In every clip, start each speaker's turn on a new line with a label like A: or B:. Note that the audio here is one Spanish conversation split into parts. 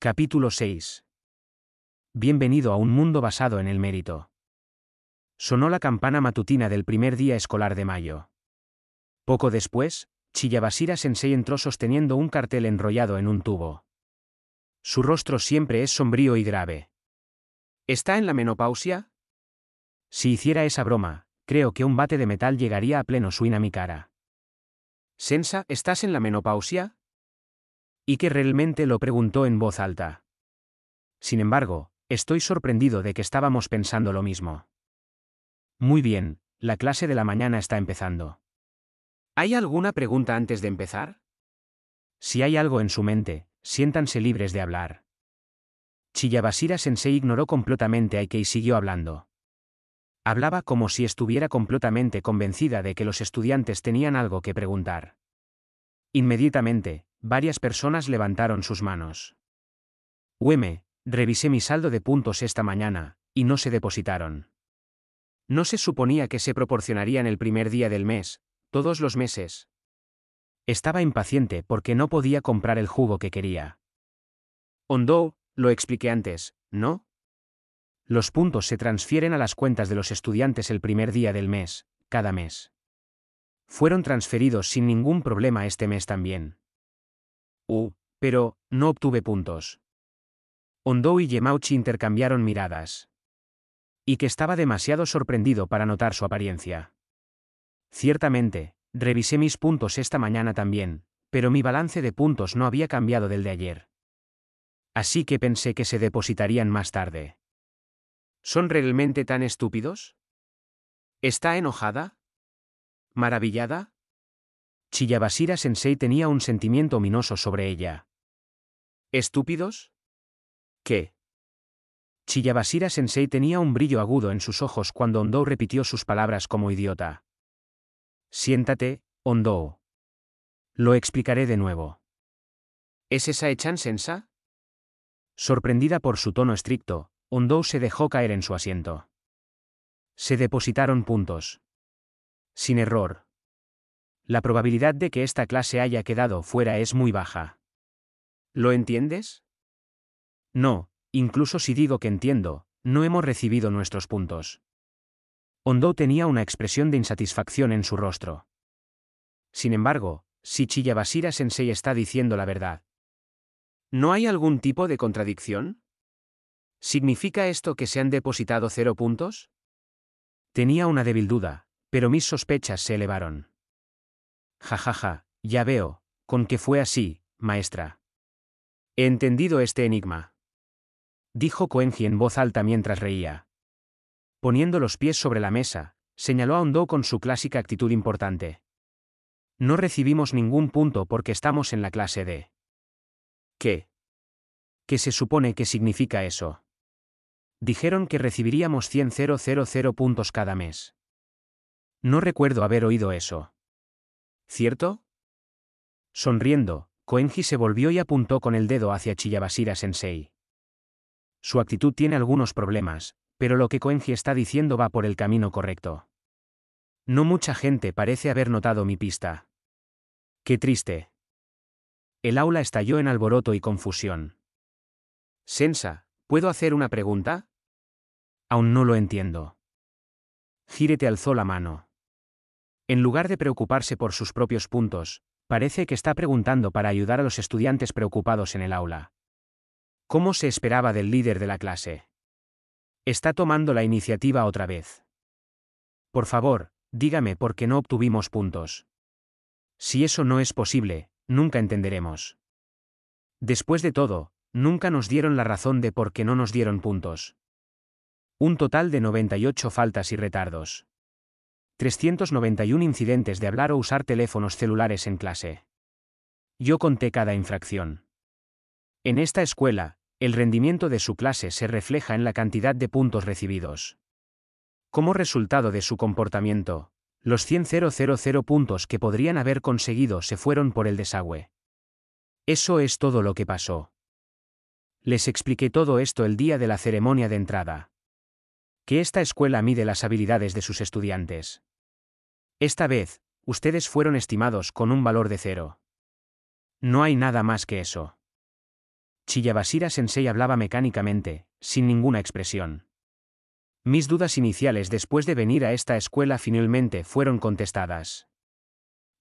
A: Capítulo 6. Bienvenido a un mundo basado en el mérito. Sonó la campana matutina del primer día escolar de mayo. Poco después, Chillabasira Sensei entró sosteniendo un cartel enrollado en un tubo. Su rostro siempre es sombrío y grave. ¿Está en la menopausia? Si hiciera esa broma, creo que un bate de metal llegaría a pleno swing a mi cara. Sensa, ¿estás en la menopausia? y que realmente lo preguntó en voz alta. Sin embargo, estoy sorprendido de que estábamos pensando lo mismo. Muy bien, la clase de la mañana está empezando. ¿Hay alguna pregunta antes de empezar? Si hay algo en su mente, siéntanse libres de hablar. Chillabasira Sensei ignoró completamente a Ike y siguió hablando. Hablaba como si estuviera completamente convencida de que los estudiantes tenían algo que preguntar. Inmediatamente, Varias personas levantaron sus manos. UM, revisé mi saldo de puntos esta mañana, y no se depositaron. No se suponía que se proporcionarían el primer día del mes, todos los meses. Estaba impaciente porque no podía comprar el jugo que quería. Ondó, lo expliqué antes, ¿no? Los puntos se transfieren a las cuentas de los estudiantes el primer día del mes, cada mes. Fueron transferidos sin ningún problema este mes también pero, no obtuve puntos. Ondo y Yemauchi intercambiaron miradas. Y que estaba demasiado sorprendido para notar su apariencia. Ciertamente, revisé mis puntos esta mañana también, pero mi balance de puntos no había cambiado del de ayer. Así que pensé que se depositarían más tarde. ¿Son realmente tan estúpidos? ¿Está enojada? ¿Maravillada? Chillabasira Sensei tenía un sentimiento ominoso sobre ella. ¿Estúpidos? ¿Qué? Chillabasira Sensei tenía un brillo agudo en sus ojos cuando Ondou repitió sus palabras como idiota. Siéntate, Ondou. Lo explicaré de nuevo. ¿Es esa Echan Sensa? Sorprendida por su tono estricto, Ondou se dejó caer en su asiento. Se depositaron puntos. Sin error, la probabilidad de que esta clase haya quedado fuera es muy baja. ¿Lo entiendes? No, incluso si digo que entiendo, no hemos recibido nuestros puntos. Hondo tenía una expresión de insatisfacción en su rostro. Sin embargo, si Chiyabasira Sensei está diciendo la verdad. ¿No hay algún tipo de contradicción? ¿Significa esto que se han depositado cero puntos? Tenía una débil duda, pero mis sospechas se elevaron. Jajaja, ja, ja, ya veo, con que fue así, maestra. He entendido este enigma. Dijo Coenji en voz alta mientras reía. Poniendo los pies sobre la mesa, señaló a Hondo con su clásica actitud importante. No recibimos ningún punto porque estamos en la clase D. ¿Qué? ¿Qué se supone que significa eso? Dijeron que recibiríamos 100.000 puntos cada mes. No recuerdo haber oído eso. ¿cierto? Sonriendo, Koenji se volvió y apuntó con el dedo hacia Chiyabashira Sensei. Su actitud tiene algunos problemas, pero lo que Koenji está diciendo va por el camino correcto. No mucha gente parece haber notado mi pista. Qué triste. El aula estalló en alboroto y confusión. Sensa, ¿puedo hacer una pregunta? Aún no lo entiendo. Jire te alzó la mano. En lugar de preocuparse por sus propios puntos, parece que está preguntando para ayudar a los estudiantes preocupados en el aula. ¿Cómo se esperaba del líder de la clase? Está tomando la iniciativa otra vez. Por favor, dígame por qué no obtuvimos puntos. Si eso no es posible, nunca entenderemos. Después de todo, nunca nos dieron la razón de por qué no nos dieron puntos. Un total de 98 faltas y retardos. 391 incidentes de hablar o usar teléfonos celulares en clase. Yo conté cada infracción. En esta escuela, el rendimiento de su clase se refleja en la cantidad de puntos recibidos. Como resultado de su comportamiento, los 100.000 puntos que podrían haber conseguido se fueron por el desagüe. Eso es todo lo que pasó. Les expliqué todo esto el día de la ceremonia de entrada. Que esta escuela mide las habilidades de sus estudiantes. Esta vez, ustedes fueron estimados con un valor de cero. No hay nada más que eso. Chillabasira Sensei hablaba mecánicamente, sin ninguna expresión. Mis dudas iniciales después de venir a esta escuela finalmente fueron contestadas.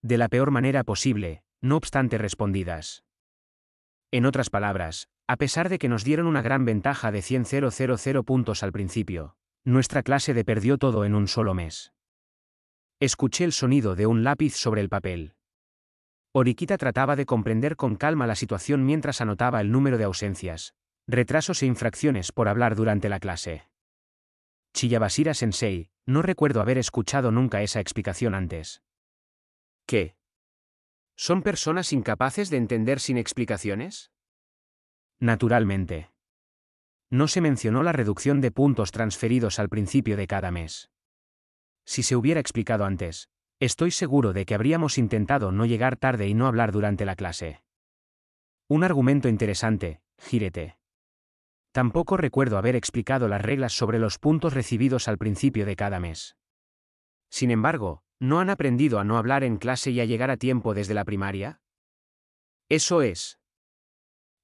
A: De la peor manera posible, no obstante respondidas. En otras palabras, a pesar de que nos dieron una gran ventaja de 100.000 puntos al principio, nuestra clase de perdió todo en un solo mes. Escuché el sonido de un lápiz sobre el papel. Oriquita trataba de comprender con calma la situación mientras anotaba el número de ausencias, retrasos e infracciones por hablar durante la clase. Chiyabasira Sensei, no recuerdo haber escuchado nunca esa explicación antes. ¿Qué? ¿Son personas incapaces de entender sin explicaciones? Naturalmente. No se mencionó la reducción de puntos transferidos al principio de cada mes si se hubiera explicado antes, estoy seguro de que habríamos intentado no llegar tarde y no hablar durante la clase. Un argumento interesante, gírete. Tampoco recuerdo haber explicado las reglas sobre los puntos recibidos al principio de cada mes. Sin embargo, ¿no han aprendido a no hablar en clase y a llegar a tiempo desde la primaria? Eso es.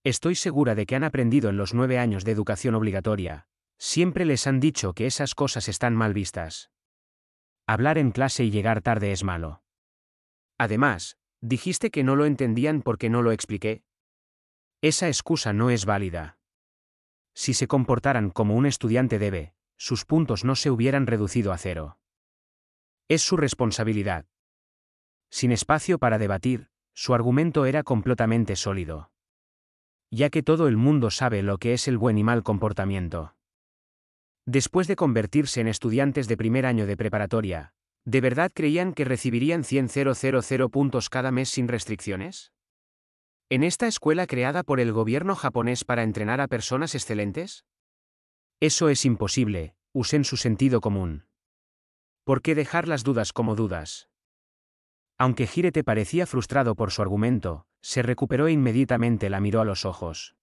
A: Estoy segura de que han aprendido en los nueve años de educación obligatoria. Siempre les han dicho que esas cosas están mal vistas. Hablar en clase y llegar tarde es malo. Además, dijiste que no lo entendían porque no lo expliqué. Esa excusa no es válida. Si se comportaran como un estudiante debe, sus puntos no se hubieran reducido a cero. Es su responsabilidad. Sin espacio para debatir, su argumento era completamente sólido. Ya que todo el mundo sabe lo que es el buen y mal comportamiento. Después de convertirse en estudiantes de primer año de preparatoria, ¿de verdad creían que recibirían 100.000 puntos cada mes sin restricciones? ¿En esta escuela creada por el gobierno japonés para entrenar a personas excelentes? Eso es imposible, usen su sentido común. ¿Por qué dejar las dudas como dudas? Aunque Jirete parecía frustrado por su argumento, se recuperó e inmediatamente la miró a los ojos.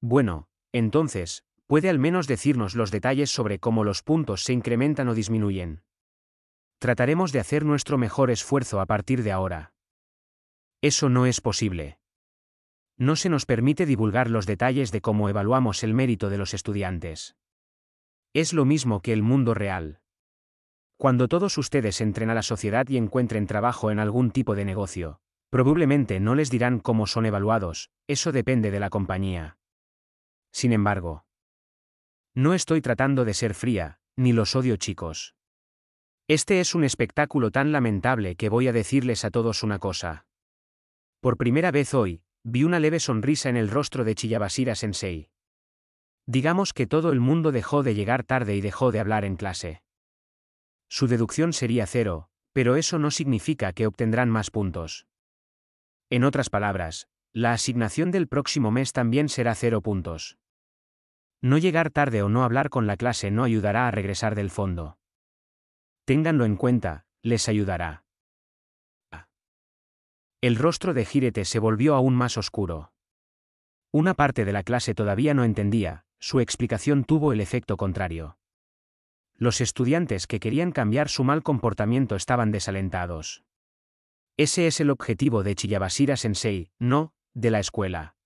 A: Bueno, entonces, puede al menos decirnos los detalles sobre cómo los puntos se incrementan o disminuyen. Trataremos de hacer nuestro mejor esfuerzo a partir de ahora. Eso no es posible. No se nos permite divulgar los detalles de cómo evaluamos el mérito de los estudiantes. Es lo mismo que el mundo real. Cuando todos ustedes entren a la sociedad y encuentren trabajo en algún tipo de negocio, probablemente no les dirán cómo son evaluados, eso depende de la compañía. Sin embargo, no estoy tratando de ser fría, ni los odio chicos. Este es un espectáculo tan lamentable que voy a decirles a todos una cosa. Por primera vez hoy, vi una leve sonrisa en el rostro de Chiyabasira Sensei. Digamos que todo el mundo dejó de llegar tarde y dejó de hablar en clase. Su deducción sería cero, pero eso no significa que obtendrán más puntos. En otras palabras, la asignación del próximo mes también será cero puntos. No llegar tarde o no hablar con la clase no ayudará a regresar del fondo. Ténganlo en cuenta, les ayudará. El rostro de Jirete se volvió aún más oscuro. Una parte de la clase todavía no entendía, su explicación tuvo el efecto contrario. Los estudiantes que querían cambiar su mal comportamiento estaban desalentados. Ese es el objetivo de chiyabashira Sensei, no, de la escuela.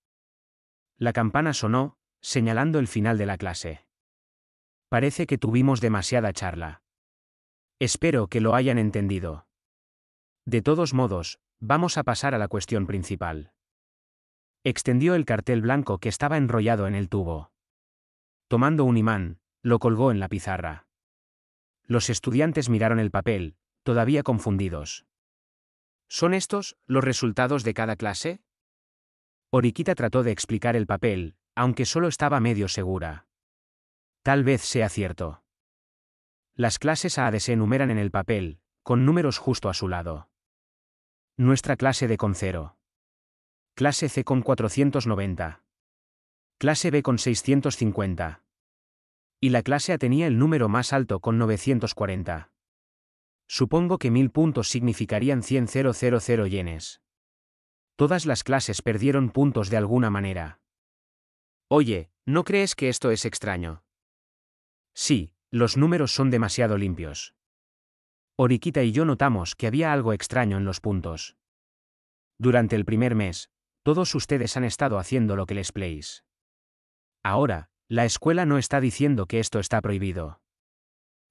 A: La campana sonó, señalando el final de la clase. Parece que tuvimos demasiada charla. Espero que lo hayan entendido. De todos modos, vamos a pasar a la cuestión principal. Extendió el cartel blanco que estaba enrollado en el tubo. Tomando un imán, lo colgó en la pizarra. Los estudiantes miraron el papel, todavía confundidos. ¿Son estos los resultados de cada clase? Oriquita trató de explicar el papel, aunque solo estaba medio segura. Tal vez sea cierto. Las clases A, de se enumeran en el papel, con números justo a su lado. Nuestra clase D con 0. Clase C con 490. Clase B con 650. Y la clase A tenía el número más alto con 940. Supongo que mil puntos significarían 100,000 yenes. Todas las clases perdieron puntos de alguna manera. Oye, ¿no crees que esto es extraño? Sí, los números son demasiado limpios. Oriquita y yo notamos que había algo extraño en los puntos. Durante el primer mes, todos ustedes han estado haciendo lo que les pléis. Ahora, la escuela no está diciendo que esto está prohibido.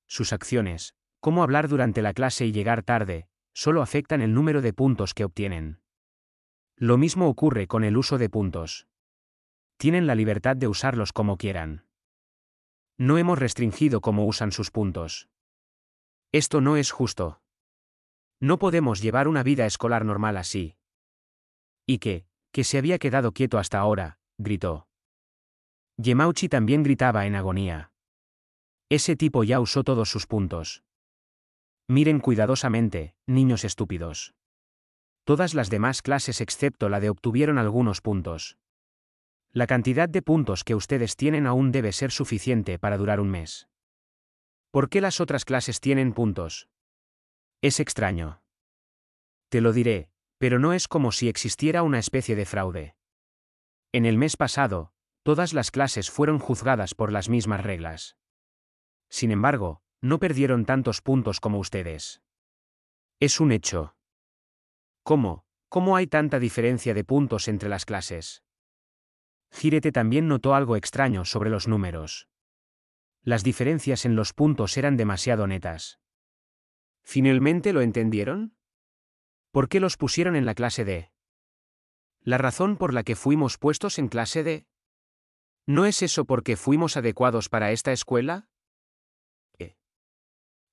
A: Sus acciones, como hablar durante la clase y llegar tarde, solo afectan el número de puntos que obtienen. Lo mismo ocurre con el uso de puntos tienen la libertad de usarlos como quieran. No hemos restringido cómo usan sus puntos. Esto no es justo. No podemos llevar una vida escolar normal así. Y que, que se había quedado quieto hasta ahora, gritó. Yemauchi también gritaba en agonía. Ese tipo ya usó todos sus puntos. Miren cuidadosamente, niños estúpidos. Todas las demás clases excepto la de obtuvieron algunos puntos. La cantidad de puntos que ustedes tienen aún debe ser suficiente para durar un mes. ¿Por qué las otras clases tienen puntos? Es extraño. Te lo diré, pero no es como si existiera una especie de fraude. En el mes pasado, todas las clases fueron juzgadas por las mismas reglas. Sin embargo, no perdieron tantos puntos como ustedes. Es un hecho. ¿Cómo? ¿Cómo hay tanta diferencia de puntos entre las clases? Girete también notó algo extraño sobre los números. Las diferencias en los puntos eran demasiado netas. ¿Finalmente lo entendieron? ¿Por qué los pusieron en la clase D? La razón por la que fuimos puestos en clase D. ¿No es eso porque fuimos adecuados para esta escuela?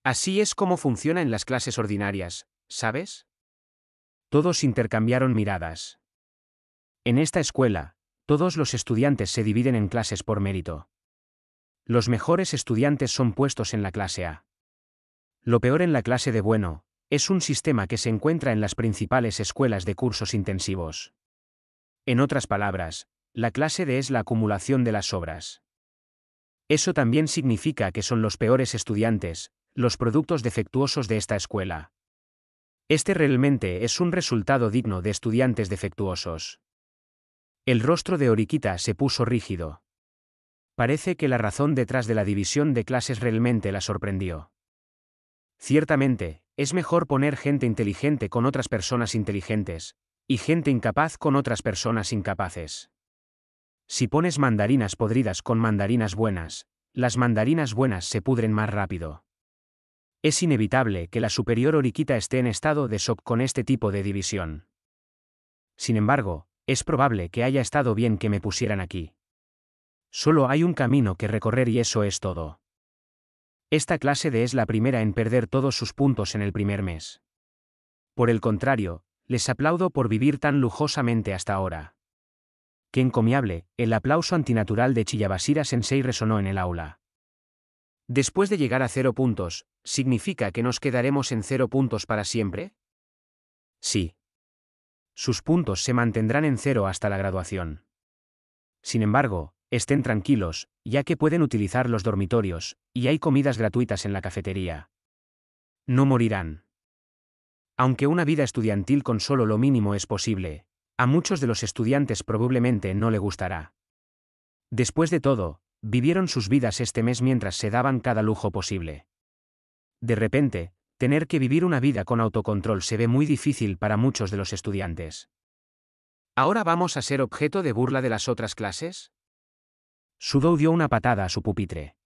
A: Así es como funciona en las clases ordinarias, ¿sabes? Todos intercambiaron miradas. En esta escuela, todos los estudiantes se dividen en clases por mérito. Los mejores estudiantes son puestos en la clase A. Lo peor en la clase de bueno, es un sistema que se encuentra en las principales escuelas de cursos intensivos. En otras palabras, la clase D es la acumulación de las obras. Eso también significa que son los peores estudiantes, los productos defectuosos de esta escuela. Este realmente es un resultado digno de estudiantes defectuosos. El rostro de Oriquita se puso rígido. Parece que la razón detrás de la división de clases realmente la sorprendió. Ciertamente, es mejor poner gente inteligente con otras personas inteligentes, y gente incapaz con otras personas incapaces. Si pones mandarinas podridas con mandarinas buenas, las mandarinas buenas se pudren más rápido. Es inevitable que la superior Oriquita esté en estado de shock con este tipo de división. Sin embargo, es probable que haya estado bien que me pusieran aquí. Solo hay un camino que recorrer y eso es todo. Esta clase de es la primera en perder todos sus puntos en el primer mes. Por el contrario, les aplaudo por vivir tan lujosamente hasta ahora. Qué encomiable, el aplauso antinatural de Chillabasira Sensei resonó en el aula. Después de llegar a cero puntos, ¿significa que nos quedaremos en cero puntos para siempre? Sí sus puntos se mantendrán en cero hasta la graduación. Sin embargo, estén tranquilos, ya que pueden utilizar los dormitorios, y hay comidas gratuitas en la cafetería. No morirán. Aunque una vida estudiantil con solo lo mínimo es posible, a muchos de los estudiantes probablemente no le gustará. Después de todo, vivieron sus vidas este mes mientras se daban cada lujo posible. De repente, tener que vivir una vida con autocontrol se ve muy difícil para muchos de los estudiantes. ¿Ahora vamos a ser objeto de burla de las otras clases? Sudou dio una patada a su pupitre.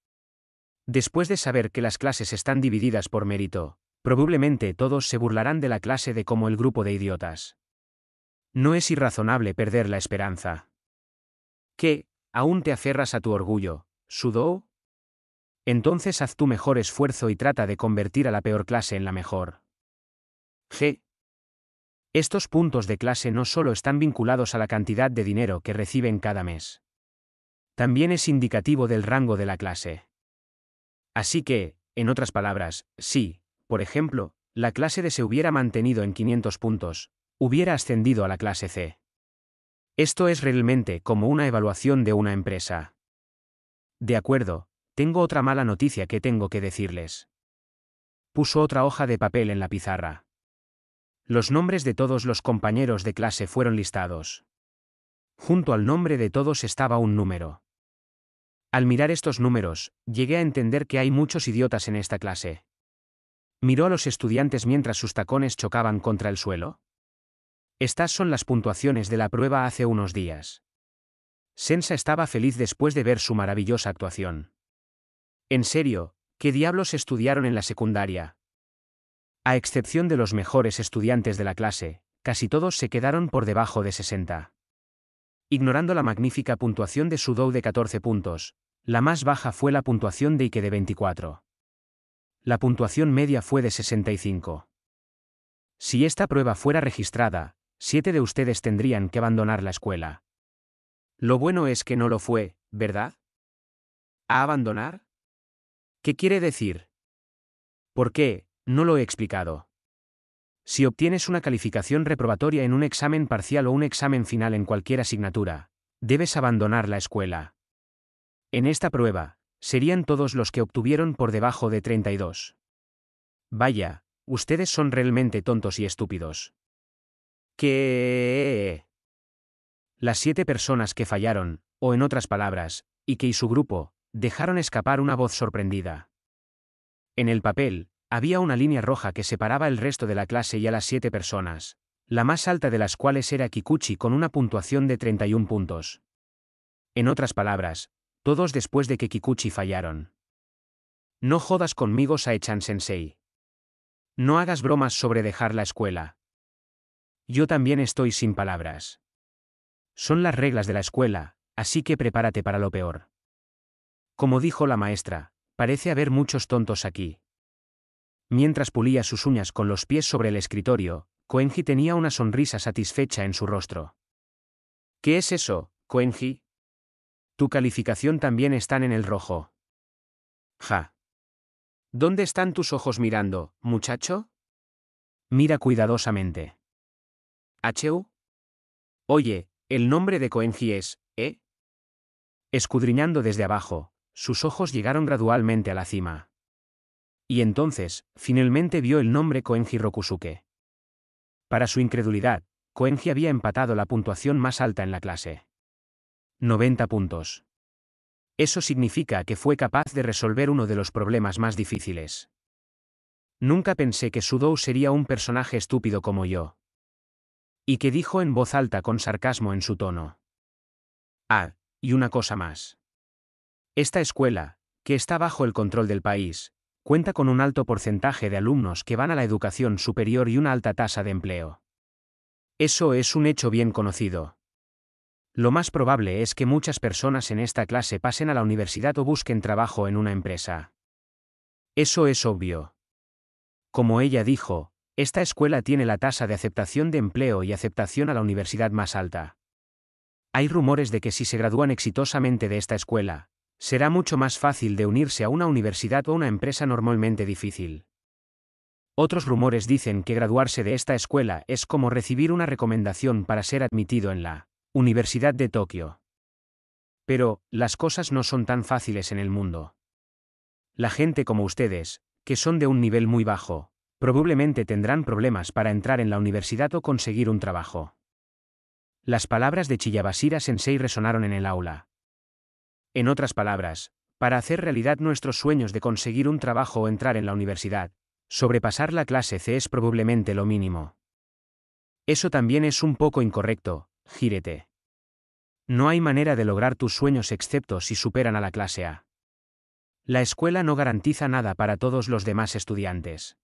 A: Después de saber que las clases están divididas por mérito, probablemente todos se burlarán de la clase de como el grupo de idiotas. No es irrazonable perder la esperanza. ¿Qué? ¿Aún te aferras a tu orgullo, Sudou? Entonces haz tu mejor esfuerzo y trata de convertir a la peor clase en la mejor. G. Estos puntos de clase no solo están vinculados a la cantidad de dinero que reciben cada mes. También es indicativo del rango de la clase. Así que, en otras palabras, si, por ejemplo, la clase D se hubiera mantenido en 500 puntos, hubiera ascendido a la clase C. Esto es realmente como una evaluación de una empresa. De acuerdo, tengo otra mala noticia que tengo que decirles. Puso otra hoja de papel en la pizarra. Los nombres de todos los compañeros de clase fueron listados. Junto al nombre de todos estaba un número. Al mirar estos números, llegué a entender que hay muchos idiotas en esta clase. Miró a los estudiantes mientras sus tacones chocaban contra el suelo. Estas son las puntuaciones de la prueba hace unos días. Sensa estaba feliz después de ver su maravillosa actuación. En serio, ¿qué diablos estudiaron en la secundaria? A excepción de los mejores estudiantes de la clase, casi todos se quedaron por debajo de 60. Ignorando la magnífica puntuación de Sudou de 14 puntos, la más baja fue la puntuación de Ike de 24. La puntuación media fue de 65. Si esta prueba fuera registrada, siete de ustedes tendrían que abandonar la escuela. Lo bueno es que no lo fue, ¿verdad? ¿A abandonar? ¿Qué quiere decir? ¿Por qué? No lo he explicado. Si obtienes una calificación reprobatoria en un examen parcial o un examen final en cualquier asignatura, debes abandonar la escuela. En esta prueba, serían todos los que obtuvieron por debajo de 32. Vaya, ustedes son realmente tontos y estúpidos. ¿Qué? Las siete personas que fallaron, o en otras palabras, y que y su grupo, dejaron escapar una voz sorprendida. En el papel, había una línea roja que separaba el resto de la clase y a las siete personas, la más alta de las cuales era Kikuchi con una puntuación de 31 puntos. En otras palabras, todos después de que Kikuchi fallaron. No jodas conmigo Saechan Sensei. No hagas bromas sobre dejar la escuela. Yo también estoy sin palabras. Son las reglas de la escuela, así que prepárate para lo peor. Como dijo la maestra, parece haber muchos tontos aquí. Mientras pulía sus uñas con los pies sobre el escritorio, Coenji tenía una sonrisa satisfecha en su rostro. ¿Qué es eso, Coenji? Tu calificación también está en el rojo. Ja. ¿Dónde están tus ojos mirando, muchacho? Mira cuidadosamente. ¿H.U.? Oye, el nombre de Coenji es, ¿eh? Escudriñando desde abajo, sus ojos llegaron gradualmente a la cima. Y entonces, finalmente vio el nombre Koenji Rokusuke. Para su incredulidad, Koenji había empatado la puntuación más alta en la clase. 90 puntos. Eso significa que fue capaz de resolver uno de los problemas más difíciles. Nunca pensé que Sudou sería un personaje estúpido como yo. Y que dijo en voz alta con sarcasmo en su tono. Ah, y una cosa más. Esta escuela, que está bajo el control del país, cuenta con un alto porcentaje de alumnos que van a la educación superior y una alta tasa de empleo. Eso es un hecho bien conocido. Lo más probable es que muchas personas en esta clase pasen a la universidad o busquen trabajo en una empresa. Eso es obvio. Como ella dijo, esta escuela tiene la tasa de aceptación de empleo y aceptación a la universidad más alta. Hay rumores de que si se gradúan exitosamente de esta escuela, Será mucho más fácil de unirse a una universidad o una empresa normalmente difícil. Otros rumores dicen que graduarse de esta escuela es como recibir una recomendación para ser admitido en la Universidad de Tokio. Pero, las cosas no son tan fáciles en el mundo. La gente como ustedes, que son de un nivel muy bajo, probablemente tendrán problemas para entrar en la universidad o conseguir un trabajo. Las palabras de Chiyabasira Sensei resonaron en el aula. En otras palabras, para hacer realidad nuestros sueños de conseguir un trabajo o entrar en la universidad, sobrepasar la clase C es probablemente lo mínimo. Eso también es un poco incorrecto, gírete. No hay manera de lograr tus sueños excepto si superan a la clase A. La escuela no garantiza nada para todos los demás estudiantes.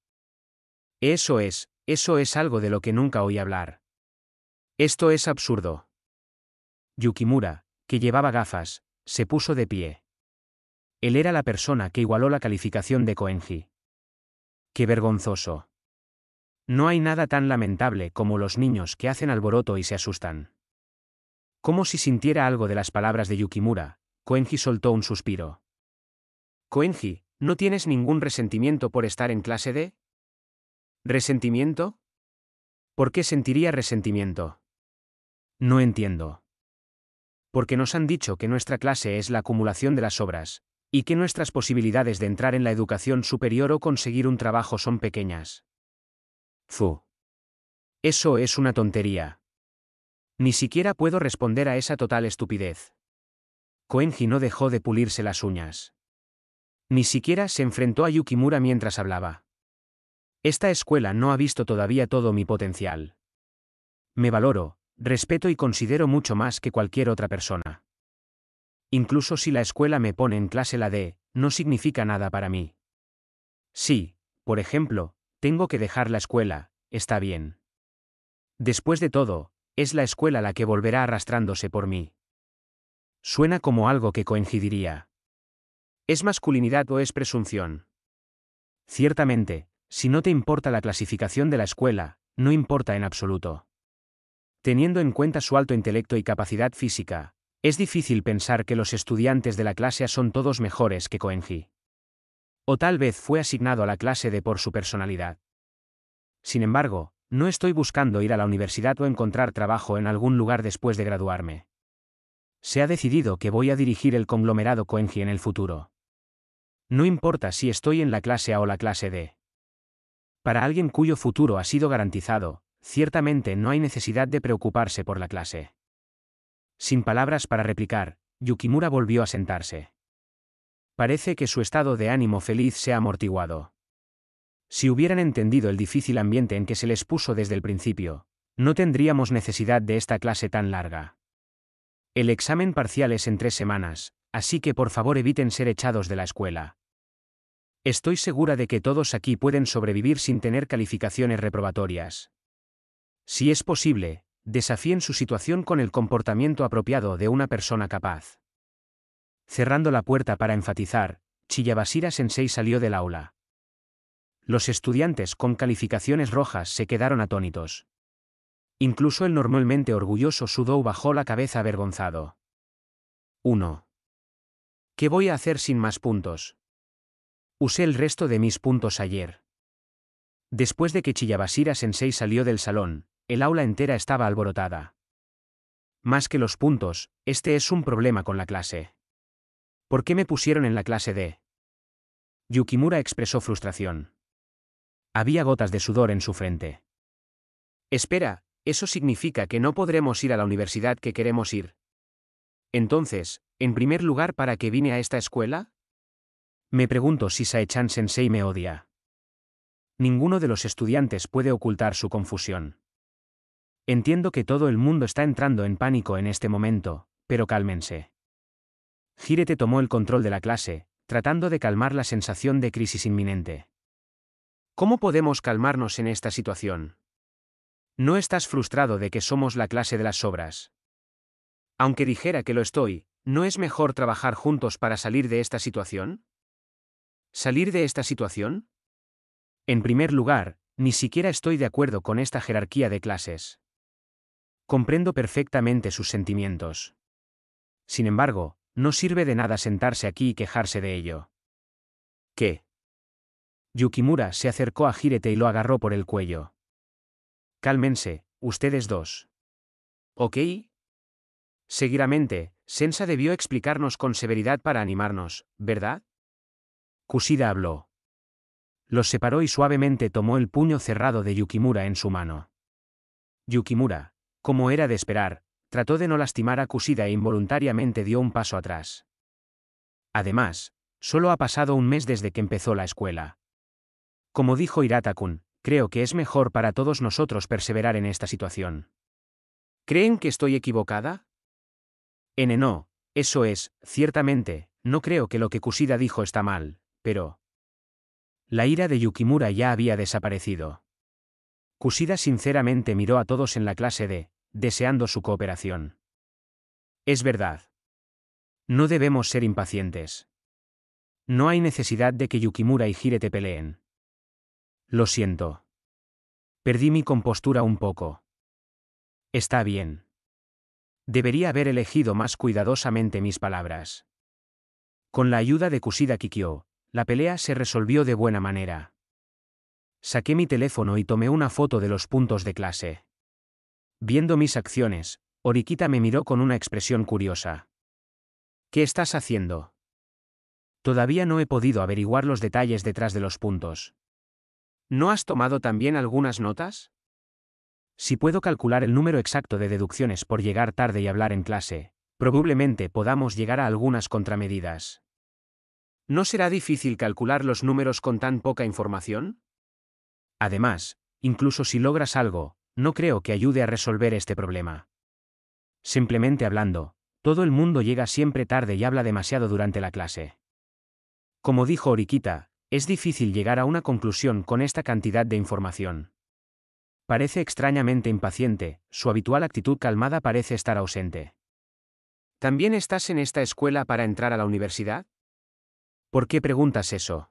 A: Eso es, eso es algo de lo que nunca oí hablar. Esto es absurdo. Yukimura, que llevaba gafas, se puso de pie. Él era la persona que igualó la calificación de Koenji. ¡Qué vergonzoso! No hay nada tan lamentable como los niños que hacen alboroto y se asustan. Como si sintiera algo de las palabras de Yukimura, Koenji soltó un suspiro. Koenji, ¿no tienes ningún resentimiento por estar en clase de…? ¿Resentimiento? ¿Por qué sentiría resentimiento? No entiendo porque nos han dicho que nuestra clase es la acumulación de las obras, y que nuestras posibilidades de entrar en la educación superior o conseguir un trabajo son pequeñas. Fu. Eso es una tontería. Ni siquiera puedo responder a esa total estupidez. Koenji no dejó de pulirse las uñas. Ni siquiera se enfrentó a Yukimura mientras hablaba. Esta escuela no ha visto todavía todo mi potencial. Me valoro, Respeto y considero mucho más que cualquier otra persona. Incluso si la escuela me pone en clase la D, no significa nada para mí. Sí, por ejemplo, tengo que dejar la escuela, está bien. Después de todo, es la escuela la que volverá arrastrándose por mí. Suena como algo que coincidiría. ¿Es masculinidad o es presunción? Ciertamente, si no te importa la clasificación de la escuela, no importa en absoluto. Teniendo en cuenta su alto intelecto y capacidad física, es difícil pensar que los estudiantes de la clase son todos mejores que Coenji. O tal vez fue asignado a la clase D por su personalidad. Sin embargo, no estoy buscando ir a la universidad o encontrar trabajo en algún lugar después de graduarme. Se ha decidido que voy a dirigir el conglomerado Coenji en el futuro. No importa si estoy en la clase A o la clase D. Para alguien cuyo futuro ha sido garantizado, Ciertamente no hay necesidad de preocuparse por la clase. Sin palabras para replicar, Yukimura volvió a sentarse. Parece que su estado de ánimo feliz se ha amortiguado. Si hubieran entendido el difícil ambiente en que se les puso desde el principio, no tendríamos necesidad de esta clase tan larga. El examen parcial es en tres semanas, así que por favor eviten ser echados de la escuela. Estoy segura de que todos aquí pueden sobrevivir sin tener calificaciones reprobatorias, si es posible, desafíen su situación con el comportamiento apropiado de una persona capaz. Cerrando la puerta para enfatizar, Chiyabasira Sensei salió del aula. Los estudiantes con calificaciones rojas se quedaron atónitos. Incluso el normalmente orgulloso Sudou bajó la cabeza avergonzado. 1. ¿Qué voy a hacer sin más puntos? Usé el resto de mis puntos ayer. Después de que Chiyabasira Sensei salió del salón, el aula entera estaba alborotada. Más que los puntos, este es un problema con la clase. ¿Por qué me pusieron en la clase D? Yukimura expresó frustración. Había gotas de sudor en su frente. Espera, eso significa que no podremos ir a la universidad que queremos ir. Entonces, en primer lugar, ¿para qué vine a esta escuela? Me pregunto si Saechan Sensei me odia. Ninguno de los estudiantes puede ocultar su confusión. Entiendo que todo el mundo está entrando en pánico en este momento, pero cálmense. Girete tomó el control de la clase, tratando de calmar la sensación de crisis inminente. ¿Cómo podemos calmarnos en esta situación? No estás frustrado de que somos la clase de las sobras. Aunque dijera que lo estoy, ¿no es mejor trabajar juntos para salir de esta situación? ¿Salir de esta situación? En primer lugar, ni siquiera estoy de acuerdo con esta jerarquía de clases. Comprendo perfectamente sus sentimientos. Sin embargo, no sirve de nada sentarse aquí y quejarse de ello. ¿Qué? Yukimura se acercó a Jirete y lo agarró por el cuello. Cálmense, ustedes dos. ¿Ok? Seguidamente, Sensa debió explicarnos con severidad para animarnos, ¿verdad? Kusida habló. Los separó y suavemente tomó el puño cerrado de Yukimura en su mano. Yukimura, como era de esperar, trató de no lastimar a Kusida e involuntariamente dio un paso atrás. Además, solo ha pasado un mes desde que empezó la escuela. Como dijo Hirata-kun, creo que es mejor para todos nosotros perseverar en esta situación. ¿Creen que estoy equivocada? N no, eso es, ciertamente, no creo que lo que Kusida dijo está mal, pero... La ira de Yukimura ya había desaparecido. Kusida sinceramente miró a todos en la clase de, deseando su cooperación. Es verdad. No debemos ser impacientes. No hay necesidad de que Yukimura y Hire te peleen. Lo siento. Perdí mi compostura un poco. Está bien. Debería haber elegido más cuidadosamente mis palabras. Con la ayuda de Kusida Kikyo, la pelea se resolvió de buena manera. Saqué mi teléfono y tomé una foto de los puntos de clase. Viendo mis acciones, Oriquita me miró con una expresión curiosa. ¿Qué estás haciendo? Todavía no he podido averiguar los detalles detrás de los puntos. ¿No has tomado también algunas notas? Si puedo calcular el número exacto de deducciones por llegar tarde y hablar en clase, probablemente podamos llegar a algunas contramedidas. ¿No será difícil calcular los números con tan poca información? Además, incluso si logras algo, no creo que ayude a resolver este problema. Simplemente hablando, todo el mundo llega siempre tarde y habla demasiado durante la clase. Como dijo Oriquita, es difícil llegar a una conclusión con esta cantidad de información. Parece extrañamente impaciente, su habitual actitud calmada parece estar ausente. ¿También estás en esta escuela para entrar a la universidad? ¿Por qué preguntas eso?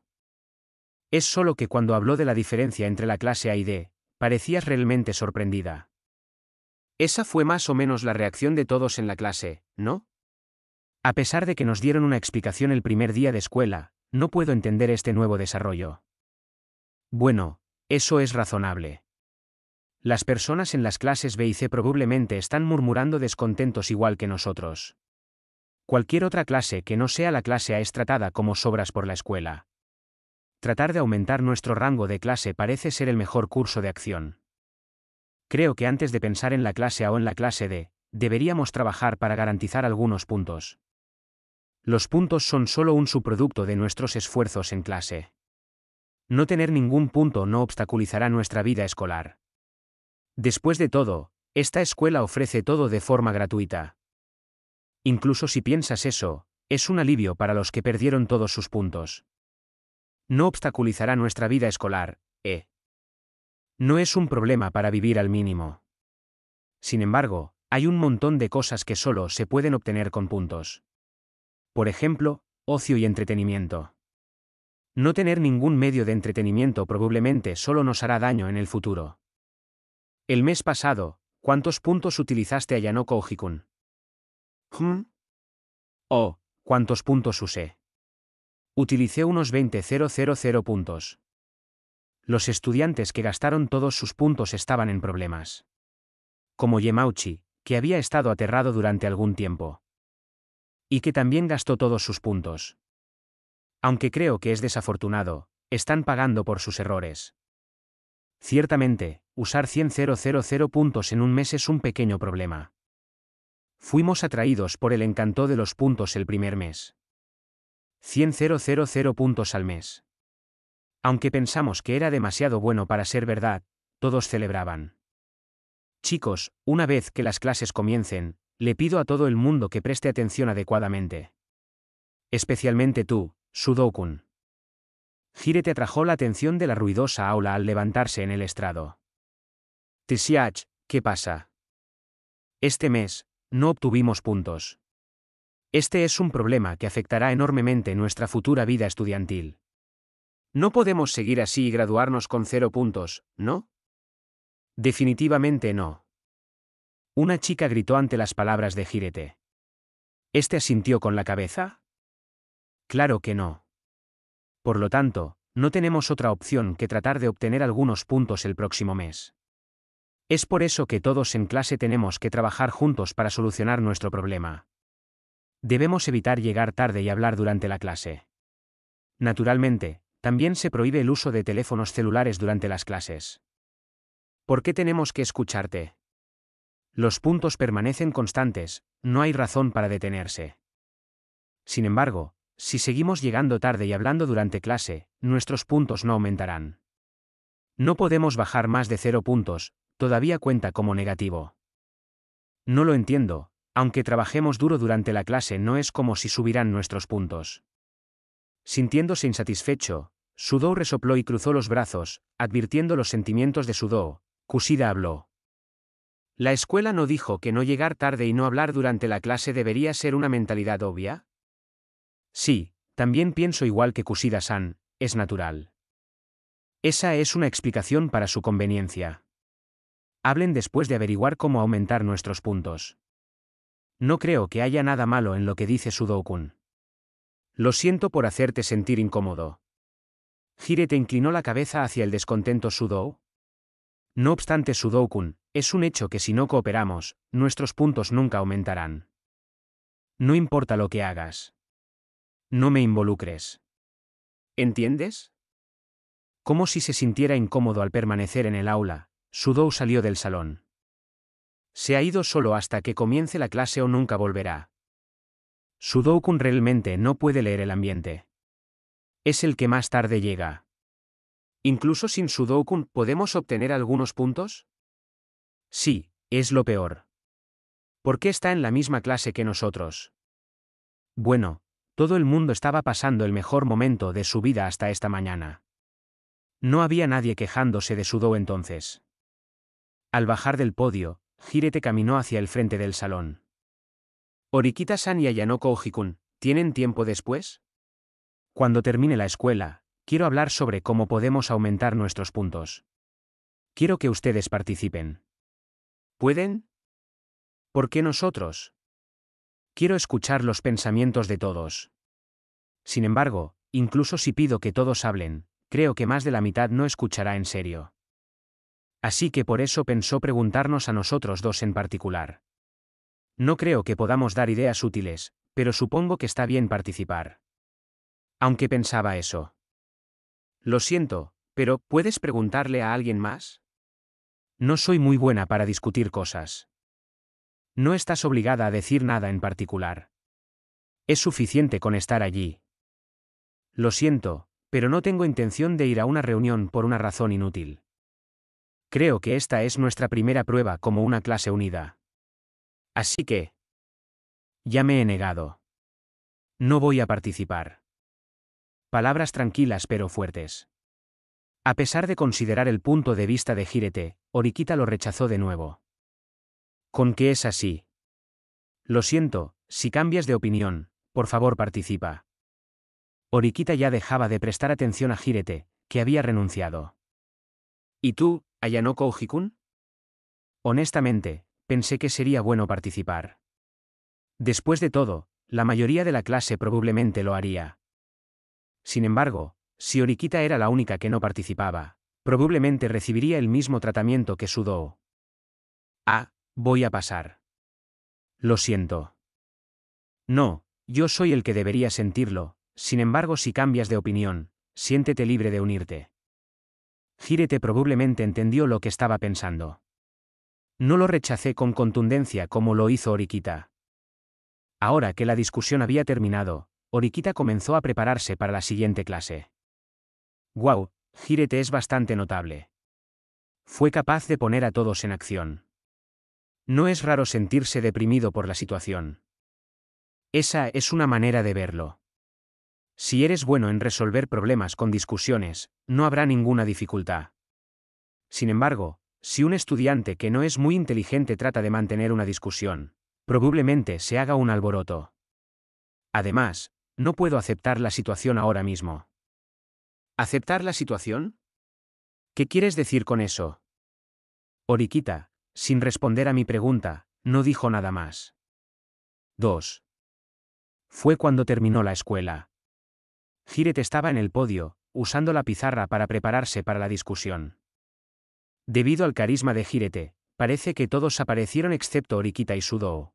A: Es solo que cuando habló de la diferencia entre la clase A y D, Parecías realmente sorprendida. Esa fue más o menos la reacción de todos en la clase, ¿no? A pesar de que nos dieron una explicación el primer día de escuela, no puedo entender este nuevo desarrollo. Bueno, eso es razonable. Las personas en las clases B y C probablemente están murmurando descontentos igual que nosotros. Cualquier otra clase que no sea la clase A es tratada como sobras por la escuela tratar de aumentar nuestro rango de clase parece ser el mejor curso de acción. Creo que antes de pensar en la clase A o en la clase D, deberíamos trabajar para garantizar algunos puntos. Los puntos son solo un subproducto de nuestros esfuerzos en clase. No tener ningún punto no obstaculizará nuestra vida escolar. Después de todo, esta escuela ofrece todo de forma gratuita. Incluso si piensas eso, es un alivio para los que perdieron todos sus puntos no obstaculizará nuestra vida escolar, ¿eh? No es un problema para vivir al mínimo. Sin embargo, hay un montón de cosas que solo se pueden obtener con puntos. Por ejemplo, ocio y entretenimiento. No tener ningún medio de entretenimiento probablemente solo nos hará daño en el futuro. El mes pasado, ¿cuántos puntos utilizaste a Yanoko Ojikun? ¿Hm? Oh, ¿cuántos puntos usé? Utilicé unos 20.000 puntos. Los estudiantes que gastaron todos sus puntos estaban en problemas. Como Yemauchi, que había estado aterrado durante algún tiempo. Y que también gastó todos sus puntos. Aunque creo que es desafortunado, están pagando por sus errores. Ciertamente, usar 100.000 puntos en un mes es un pequeño problema. Fuimos atraídos por el encanto de los puntos el primer mes. 100.000 puntos al mes. Aunque pensamos que era demasiado bueno para ser verdad, todos celebraban. Chicos, una vez que las clases comiencen, le pido a todo el mundo que preste atención adecuadamente. Especialmente tú, Sudokun. te atrajo la atención de la ruidosa aula al levantarse en el estrado. Tisiach, ¿qué pasa? Este mes, no obtuvimos puntos. Este es un problema que afectará enormemente nuestra futura vida estudiantil. No podemos seguir así y graduarnos con cero puntos, ¿no? Definitivamente no. Una chica gritó ante las palabras de Girete. ¿Este asintió con la cabeza? Claro que no. Por lo tanto, no tenemos otra opción que tratar de obtener algunos puntos el próximo mes. Es por eso que todos en clase tenemos que trabajar juntos para solucionar nuestro problema. Debemos evitar llegar tarde y hablar durante la clase. Naturalmente, también se prohíbe el uso de teléfonos celulares durante las clases. ¿Por qué tenemos que escucharte? Los puntos permanecen constantes, no hay razón para detenerse. Sin embargo, si seguimos llegando tarde y hablando durante clase, nuestros puntos no aumentarán. No podemos bajar más de cero puntos, todavía cuenta como negativo. No lo entiendo, aunque trabajemos duro durante la clase no es como si subirán nuestros puntos. Sintiéndose insatisfecho, Sudou resopló y cruzó los brazos, advirtiendo los sentimientos de Sudou. Kusida habló. ¿La escuela no dijo que no llegar tarde y no hablar durante la clase debería ser una mentalidad obvia? Sí, también pienso igual que kusida san es natural. Esa es una explicación para su conveniencia. Hablen después de averiguar cómo aumentar nuestros puntos. No creo que haya nada malo en lo que dice Sudokun. Lo siento por hacerte sentir incómodo. te inclinó la cabeza hacia el descontento Sudou. No obstante Sudokun, es un hecho que si no cooperamos, nuestros puntos nunca aumentarán. No importa lo que hagas. No me involucres. ¿Entiendes? Como si se sintiera incómodo al permanecer en el aula, Sudou salió del salón. Se ha ido solo hasta que comience la clase o nunca volverá. Sudokun realmente no puede leer el ambiente. Es el que más tarde llega. Incluso sin Sudokun ¿podemos obtener algunos puntos? Sí, es lo peor. ¿Por qué está en la misma clase que nosotros? Bueno, todo el mundo estaba pasando el mejor momento de su vida hasta esta mañana. No había nadie quejándose de Sudokun entonces. Al bajar del podio, Jirete caminó hacia el frente del salón. Orikita-san y Ayanoko Ojikun, ¿tienen tiempo después? Cuando termine la escuela, quiero hablar sobre cómo podemos aumentar nuestros puntos. Quiero que ustedes participen. ¿Pueden? ¿Por qué nosotros? Quiero escuchar los pensamientos de todos. Sin embargo, incluso si pido que todos hablen, creo que más de la mitad no escuchará en serio. Así que por eso pensó preguntarnos a nosotros dos en particular. No creo que podamos dar ideas útiles, pero supongo que está bien participar. Aunque pensaba eso. Lo siento, pero ¿puedes preguntarle a alguien más? No soy muy buena para discutir cosas. No estás obligada a decir nada en particular. Es suficiente con estar allí. Lo siento, pero no tengo intención de ir a una reunión por una razón inútil. Creo que esta es nuestra primera prueba como una clase unida. Así que... Ya me he negado. No voy a participar. Palabras tranquilas pero fuertes. A pesar de considerar el punto de vista de Jirete, Oriquita lo rechazó de nuevo. ¿Con qué es así? Lo siento, si cambias de opinión, por favor participa. Oriquita ya dejaba de prestar atención a Girete, que había renunciado. Y tú, Ayanoko Ojikun? Honestamente, pensé que sería bueno participar. Después de todo, la mayoría de la clase probablemente lo haría. Sin embargo, si Oriquita era la única que no participaba, probablemente recibiría el mismo tratamiento que Sudo. Ah, voy a pasar. Lo siento. No, yo soy el que debería sentirlo, sin embargo si cambias de opinión, siéntete libre de unirte. Girete probablemente entendió lo que estaba pensando. No lo rechacé con contundencia como lo hizo Oriquita. Ahora que la discusión había terminado, Oriquita comenzó a prepararse para la siguiente clase. ¡Guau! Wow, Girete es bastante notable. Fue capaz de poner a todos en acción. No es raro sentirse deprimido por la situación. Esa es una manera de verlo. Si eres bueno en resolver problemas con discusiones, no habrá ninguna dificultad. Sin embargo, si un estudiante que no es muy inteligente trata de mantener una discusión, probablemente se haga un alboroto. Además, no puedo aceptar la situación ahora mismo. ¿Aceptar la situación? ¿Qué quieres decir con eso? Oriquita, sin responder a mi pregunta, no dijo nada más. 2. Fue cuando terminó la escuela. Giret estaba en el podio, usando la pizarra para prepararse para la discusión. Debido al carisma de Jirete, parece que todos aparecieron excepto Oriquita y Sudou.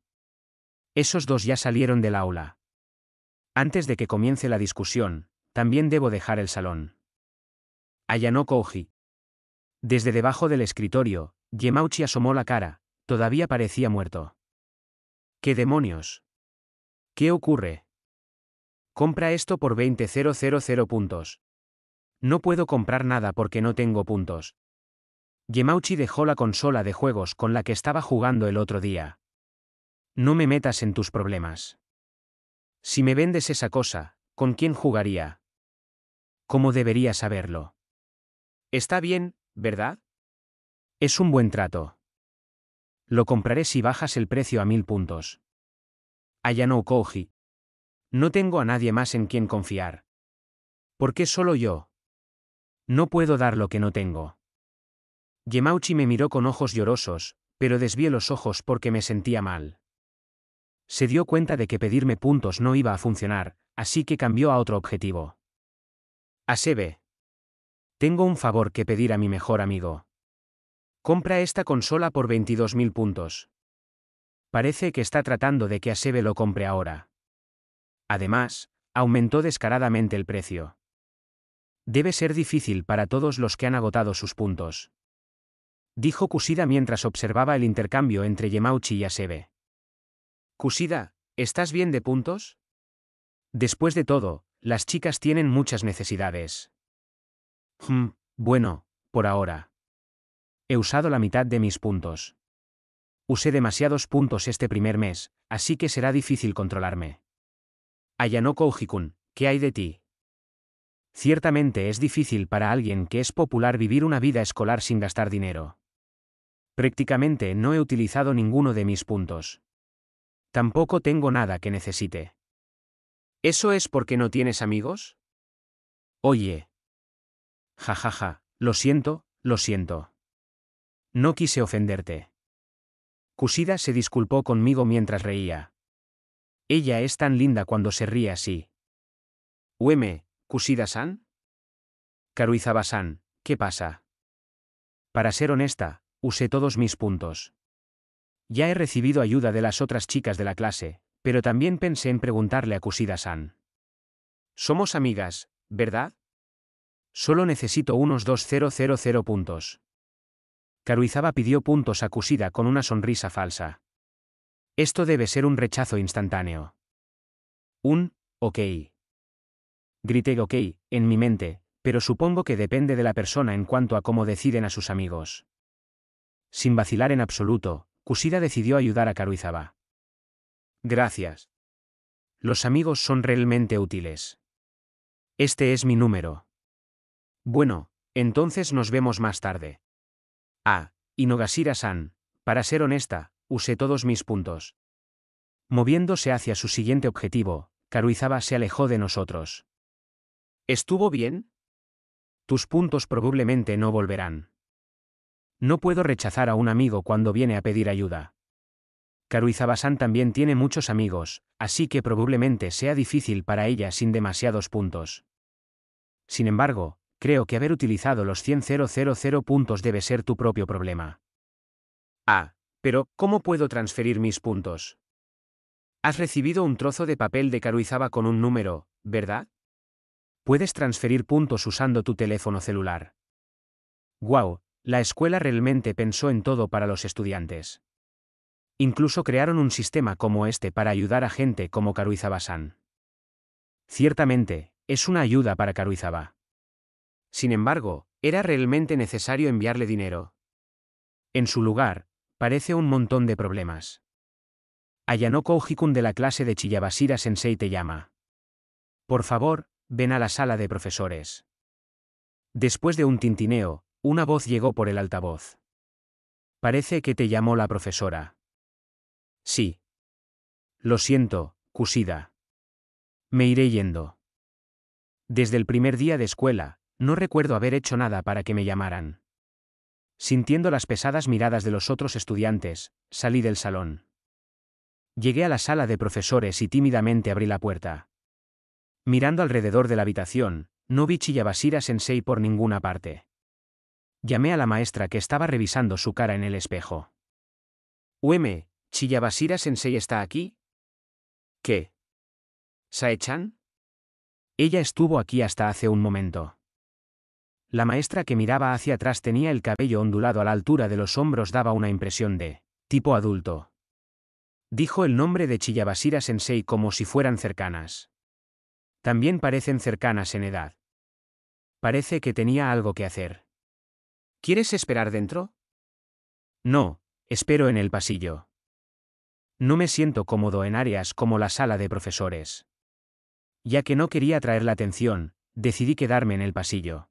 A: Esos dos ya salieron del aula. Antes de que comience la discusión, también debo dejar el salón. Allanó Koji. Desde debajo del escritorio, Yemauchi asomó la cara, todavía parecía muerto. ¿Qué demonios? ¿Qué ocurre? Compra esto por 20.000 puntos. No puedo comprar nada porque no tengo puntos. Yemauchi dejó la consola de juegos con la que estaba jugando el otro día. No me metas en tus problemas. Si me vendes esa cosa, ¿con quién jugaría? ¿Cómo debería saberlo? Está bien, ¿verdad? Es un buen trato. Lo compraré si bajas el precio a mil puntos. Ayano Koji. No tengo a nadie más en quien confiar. ¿Por qué solo yo? No puedo dar lo que no tengo. Yemauchi me miró con ojos llorosos, pero desvié los ojos porque me sentía mal. Se dio cuenta de que pedirme puntos no iba a funcionar, así que cambió a otro objetivo. Asebe. Tengo un favor que pedir a mi mejor amigo. Compra esta consola por 22.000 puntos. Parece que está tratando de que Asebe lo compre ahora. Además, aumentó descaradamente el precio. Debe ser difícil para todos los que han agotado sus puntos. Dijo Kusida mientras observaba el intercambio entre Yemauchi y Asebe. Kusida, ¿estás bien de puntos? Después de todo, las chicas tienen muchas necesidades. Hmm, bueno, por ahora. He usado la mitad de mis puntos. Usé demasiados puntos este primer mes, así que será difícil controlarme. Ayanoko Ojikun, ¿qué hay de ti? Ciertamente es difícil para alguien que es popular vivir una vida escolar sin gastar dinero. Prácticamente no he utilizado ninguno de mis puntos. Tampoco tengo nada que necesite. ¿Eso es porque no tienes amigos? Oye. Ja ja ja, lo siento, lo siento. No quise ofenderte. Cusida se disculpó conmigo mientras reía. Ella es tan linda cuando se ríe así. Hueme kusida san Karuizawa-san, ¿qué pasa? Para ser honesta, usé todos mis puntos. Ya he recibido ayuda de las otras chicas de la clase, pero también pensé en preguntarle a kusida san Somos amigas, ¿verdad? Solo necesito unos dos cero puntos. Karuizawa pidió puntos a Kusida con una sonrisa falsa. Esto debe ser un rechazo instantáneo. Un, ok. Grité ok, en mi mente, pero supongo que depende de la persona en cuanto a cómo deciden a sus amigos. Sin vacilar en absoluto, Kusida decidió ayudar a Karuizaba. Gracias. Los amigos son realmente útiles. Este es mi número. Bueno, entonces nos vemos más tarde. Ah, Inogashira-san, para ser honesta, usé todos mis puntos. Moviéndose hacia su siguiente objetivo, Karuizaba se alejó de nosotros. ¿Estuvo bien? Tus puntos probablemente no volverán. No puedo rechazar a un amigo cuando viene a pedir ayuda. Karuizaba-san también tiene muchos amigos, así que probablemente sea difícil para ella sin demasiados puntos. Sin embargo, creo que haber utilizado los 100.000 puntos debe ser tu propio problema. Ah, pero, ¿cómo puedo transferir mis puntos? Has recibido un trozo de papel de Karuizaba con un número, ¿verdad? puedes transferir puntos usando tu teléfono celular. ¡Guau! La escuela realmente pensó en todo para los estudiantes. Incluso crearon un sistema como este para ayudar a gente como Karuizawa-san. Ciertamente, es una ayuda para Karuizaba. Sin embargo, era realmente necesario enviarle dinero. En su lugar, parece un montón de problemas. Ayanoko Ojikun de la clase de Chiyabasira Sensei te llama. Por favor, ven a la sala de profesores. Después de un tintineo, una voz llegó por el altavoz. Parece que te llamó la profesora. Sí. Lo siento, Cusida. Me iré yendo. Desde el primer día de escuela, no recuerdo haber hecho nada para que me llamaran. Sintiendo las pesadas miradas de los otros estudiantes, salí del salón. Llegué a la sala de profesores y tímidamente abrí la puerta. Mirando alrededor de la habitación, no vi Chillabasira Sensei por ninguna parte. Llamé a la maestra que estaba revisando su cara en el espejo. Ueme, chiyabashira Sensei está aquí? ¿Qué? ¿Saechan? Ella estuvo aquí hasta hace un momento. La maestra que miraba hacia atrás tenía el cabello ondulado a la altura de los hombros daba una impresión de tipo adulto. Dijo el nombre de chiyabashira Sensei como si fueran cercanas. También parecen cercanas en edad. Parece que tenía algo que hacer. ¿Quieres esperar dentro? No, espero en el pasillo. No me siento cómodo en áreas como la sala de profesores. Ya que no quería atraer la atención, decidí quedarme en el pasillo.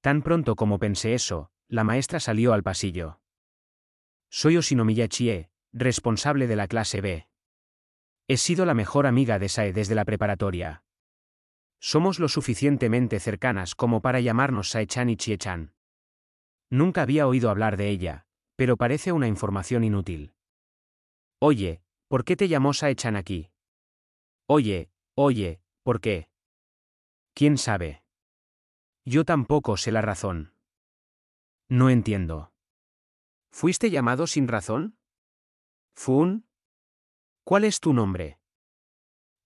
A: Tan pronto como pensé eso, la maestra salió al pasillo. Soy Oshinomiya Chie, responsable de la clase B. He sido la mejor amiga de Sae desde la preparatoria. Somos lo suficientemente cercanas como para llamarnos Saechan y Chiechan. Nunca había oído hablar de ella, pero parece una información inútil. Oye, ¿por qué te llamó Saechan aquí? Oye, oye, ¿por qué? ¿Quién sabe? Yo tampoco sé la razón. No entiendo. ¿Fuiste llamado sin razón? Fun? ¿Cuál es tu nombre?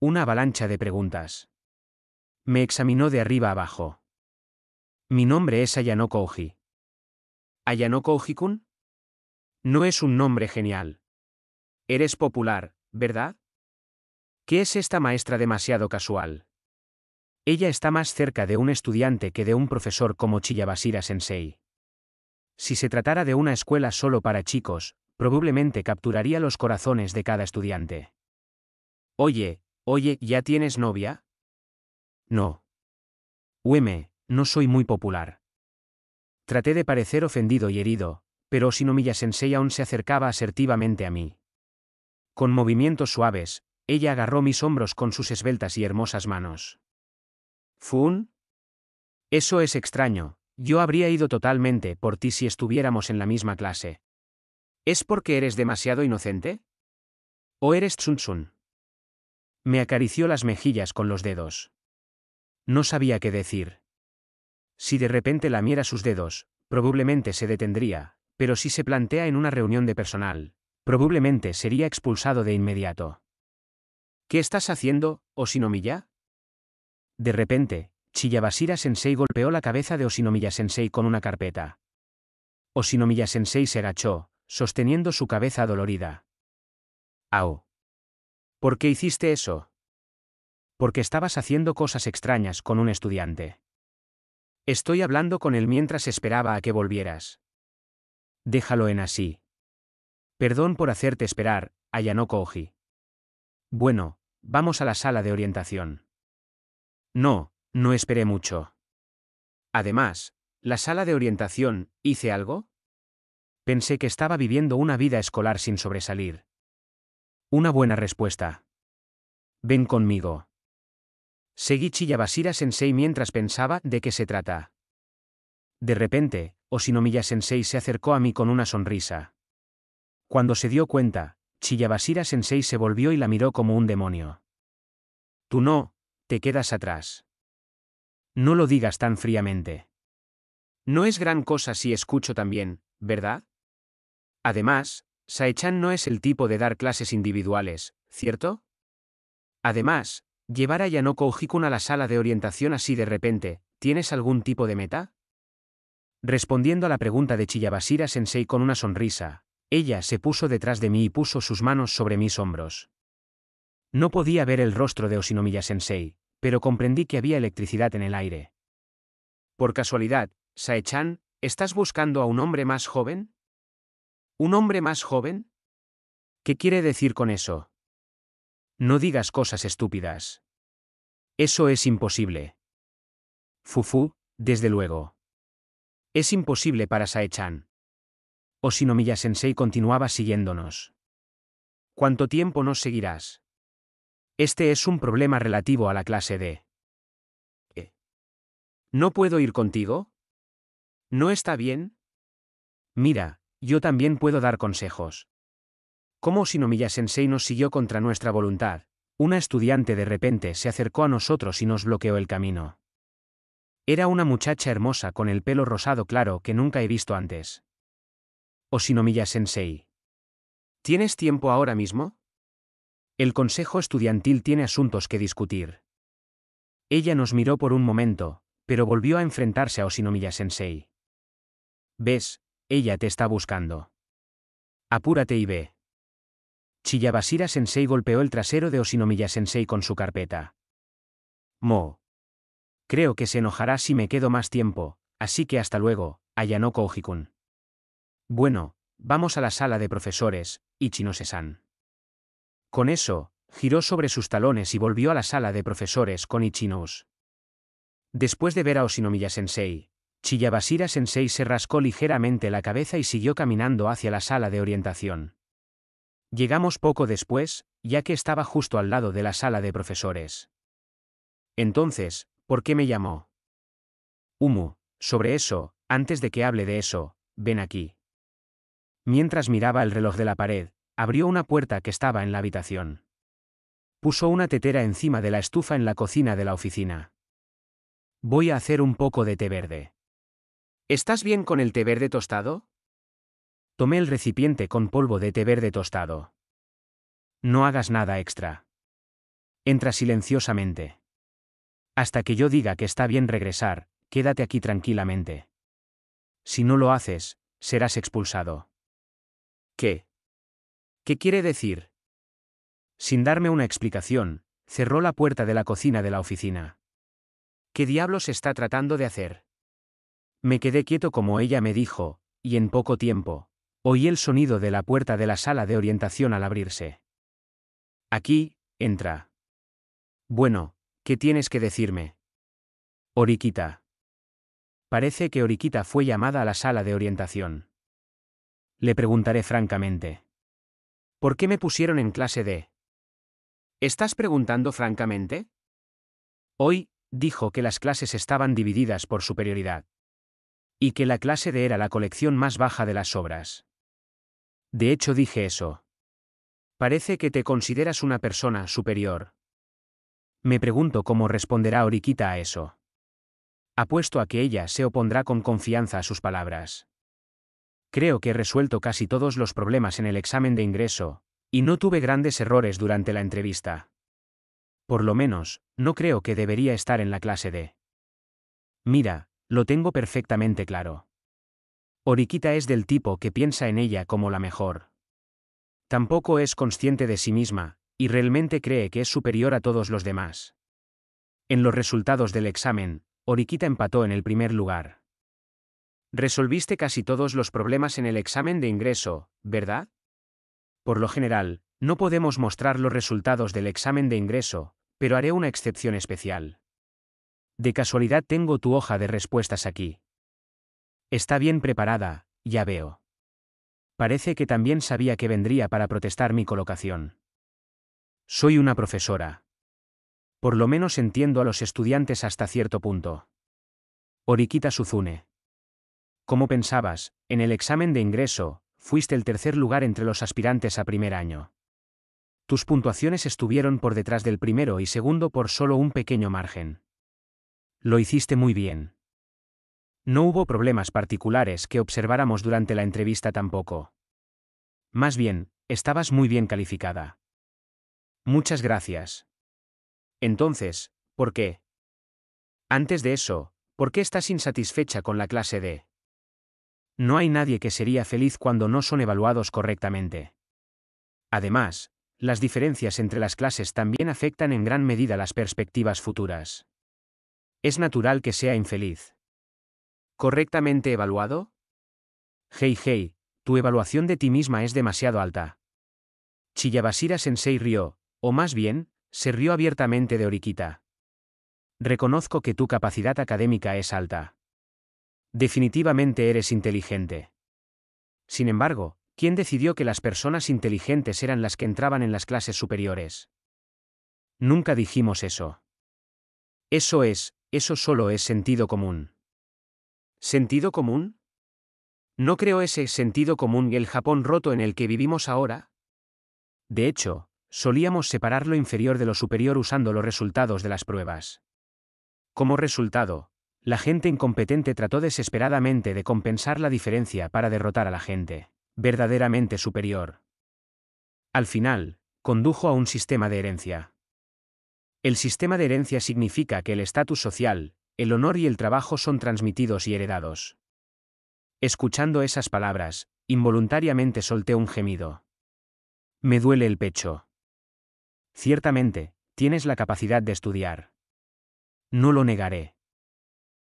A: Una avalancha de preguntas. Me examinó de arriba abajo. Mi nombre es Ayanoko Koji. ¿Ayanoko Oji-kun? No es un nombre genial. Eres popular, ¿verdad? ¿Qué es esta maestra demasiado casual? Ella está más cerca de un estudiante que de un profesor como Chiyabasira Sensei. Si se tratara de una escuela solo para chicos, probablemente capturaría los corazones de cada estudiante. Oye, oye, ¿ya tienes novia? No. Hueme, no soy muy popular. Traté de parecer ofendido y herido, pero Oshinomiya Sensei aún se acercaba asertivamente a mí. Con movimientos suaves, ella agarró mis hombros con sus esbeltas y hermosas manos. ¿Fun? Eso es extraño, yo habría ido totalmente por ti si estuviéramos en la misma clase. ¿Es porque eres demasiado inocente? ¿O eres tsun Tsun? Me acarició las mejillas con los dedos. No sabía qué decir. Si de repente lamiera sus dedos, probablemente se detendría, pero si se plantea en una reunión de personal, probablemente sería expulsado de inmediato. ¿Qué estás haciendo, Osinomiya? De repente, chiyabashira Sensei golpeó la cabeza de Osinomiya Sensei con una carpeta. Osinomiya Sensei se agachó, sosteniendo su cabeza dolorida. Au. ¿Por qué hiciste eso? porque estabas haciendo cosas extrañas con un estudiante. Estoy hablando con él mientras esperaba a que volvieras. Déjalo en así. Perdón por hacerte esperar, Ayanoko Oji. Bueno, vamos a la sala de orientación. No, no esperé mucho. Además, la sala de orientación, ¿hice algo? Pensé que estaba viviendo una vida escolar sin sobresalir. Una buena respuesta. Ven conmigo. Seguí chiyabashira Sensei mientras pensaba de qué se trata. De repente, osinomilla Sensei se acercó a mí con una sonrisa. Cuando se dio cuenta, Chiyabashira Sensei se volvió y la miró como un demonio. Tú no, te quedas atrás. No lo digas tan fríamente. No es gran cosa si escucho también, ¿verdad? Además, Saechan no es el tipo de dar clases individuales, ¿cierto? Además, Llevar a Yanoko Hikun a la sala de orientación así de repente, ¿tienes algún tipo de meta? Respondiendo a la pregunta de chiyabashira Sensei con una sonrisa, ella se puso detrás de mí y puso sus manos sobre mis hombros. No podía ver el rostro de Osinomiya Sensei, pero comprendí que había electricidad en el aire. Por casualidad, Saechan, ¿estás buscando a un hombre más joven? ¿Un hombre más joven? ¿Qué quiere decir con eso? No digas cosas estúpidas. Eso es imposible. Fufu, desde luego. Es imposible para si no Sensei continuaba siguiéndonos. ¿Cuánto tiempo nos seguirás? Este es un problema relativo a la clase D. E. ¿No puedo ir contigo? ¿No está bien? Mira, yo también puedo dar consejos. Como shinomiya Shinomiya-sensei nos siguió contra nuestra voluntad? Una estudiante de repente se acercó a nosotros y nos bloqueó el camino. Era una muchacha hermosa con el pelo rosado claro que nunca he visto antes. Oshinomiya-sensei. ¿Tienes tiempo ahora mismo? El consejo estudiantil tiene asuntos que discutir. Ella nos miró por un momento, pero volvió a enfrentarse a Oshinomiya-sensei. ¿Ves? Ella te está buscando. Apúrate y ve. Chiyabashira Sensei golpeó el trasero de Oshinomiya Sensei con su carpeta. Mo. Creo que se enojará si me quedo más tiempo, así que hasta luego, allanó Kojikun. Bueno, vamos a la sala de profesores, Ichinose-san. Con eso, giró sobre sus talones y volvió a la sala de profesores con Ichinos. Después de ver a Oshinomiya Sensei, Chiyabashira Sensei se rascó ligeramente la cabeza y siguió caminando hacia la sala de orientación. Llegamos poco después, ya que estaba justo al lado de la sala de profesores. Entonces, ¿por qué me llamó? Humu, sobre eso, antes de que hable de eso, ven aquí. Mientras miraba el reloj de la pared, abrió una puerta que estaba en la habitación. Puso una tetera encima de la estufa en la cocina de la oficina. Voy a hacer un poco de té verde. ¿Estás bien con el té verde tostado? Tomé el recipiente con polvo de té verde tostado. No hagas nada extra. Entra silenciosamente. Hasta que yo diga que está bien regresar, quédate aquí tranquilamente. Si no lo haces, serás expulsado. ¿Qué? ¿Qué quiere decir? Sin darme una explicación, cerró la puerta de la cocina de la oficina. ¿Qué diablos está tratando de hacer? Me quedé quieto como ella me dijo, y en poco tiempo, Oí el sonido de la puerta de la sala de orientación al abrirse. Aquí, entra. Bueno, ¿qué tienes que decirme? Oriquita. Parece que Oriquita fue llamada a la sala de orientación. Le preguntaré francamente. ¿Por qué me pusieron en clase D? ¿Estás preguntando francamente? Hoy, dijo que las clases estaban divididas por superioridad. Y que la clase D era la colección más baja de las obras. De hecho dije eso. Parece que te consideras una persona superior. Me pregunto cómo responderá Oriquita a eso. Apuesto a que ella se opondrá con confianza a sus palabras. Creo que he resuelto casi todos los problemas en el examen de ingreso, y no tuve grandes errores durante la entrevista. Por lo menos, no creo que debería estar en la clase D. Mira, lo tengo perfectamente claro. Oriquita es del tipo que piensa en ella como la mejor. Tampoco es consciente de sí misma, y realmente cree que es superior a todos los demás. En los resultados del examen, Oriquita empató en el primer lugar. Resolviste casi todos los problemas en el examen de ingreso, ¿verdad? Por lo general, no podemos mostrar los resultados del examen de ingreso, pero haré una excepción especial. De casualidad tengo tu hoja de respuestas aquí. Está bien preparada, ya veo. Parece que también sabía que vendría para protestar mi colocación. Soy una profesora. Por lo menos entiendo a los estudiantes hasta cierto punto. Oriquita Suzune. Como pensabas, en el examen de ingreso, fuiste el tercer lugar entre los aspirantes a primer año. Tus puntuaciones estuvieron por detrás del primero y segundo por solo un pequeño margen. Lo hiciste muy bien. No hubo problemas particulares que observáramos durante la entrevista tampoco. Más bien, estabas muy bien calificada. Muchas gracias. Entonces, ¿por qué? Antes de eso, ¿por qué estás insatisfecha con la clase D? No hay nadie que sería feliz cuando no son evaluados correctamente. Además, las diferencias entre las clases también afectan en gran medida las perspectivas futuras. Es natural que sea infeliz. ¿Correctamente evaluado? Hey hey, tu evaluación de ti misma es demasiado alta. Chillabasira Sensei rió, o más bien, se rió abiertamente de Oriquita. Reconozco que tu capacidad académica es alta. Definitivamente eres inteligente. Sin embargo, ¿quién decidió que las personas inteligentes eran las que entraban en las clases superiores? Nunca dijimos eso. Eso es, eso solo es sentido común. ¿Sentido común? ¿No creo ese sentido común y el Japón roto en el que vivimos ahora? De hecho, solíamos separar lo inferior de lo superior usando los resultados de las pruebas. Como resultado, la gente incompetente trató desesperadamente de compensar la diferencia para derrotar a la gente, verdaderamente superior. Al final, condujo a un sistema de herencia. El sistema de herencia significa que el estatus social, el honor y el trabajo son transmitidos y heredados. Escuchando esas palabras, involuntariamente solté un gemido. Me duele el pecho. Ciertamente, tienes la capacidad de estudiar. No lo negaré.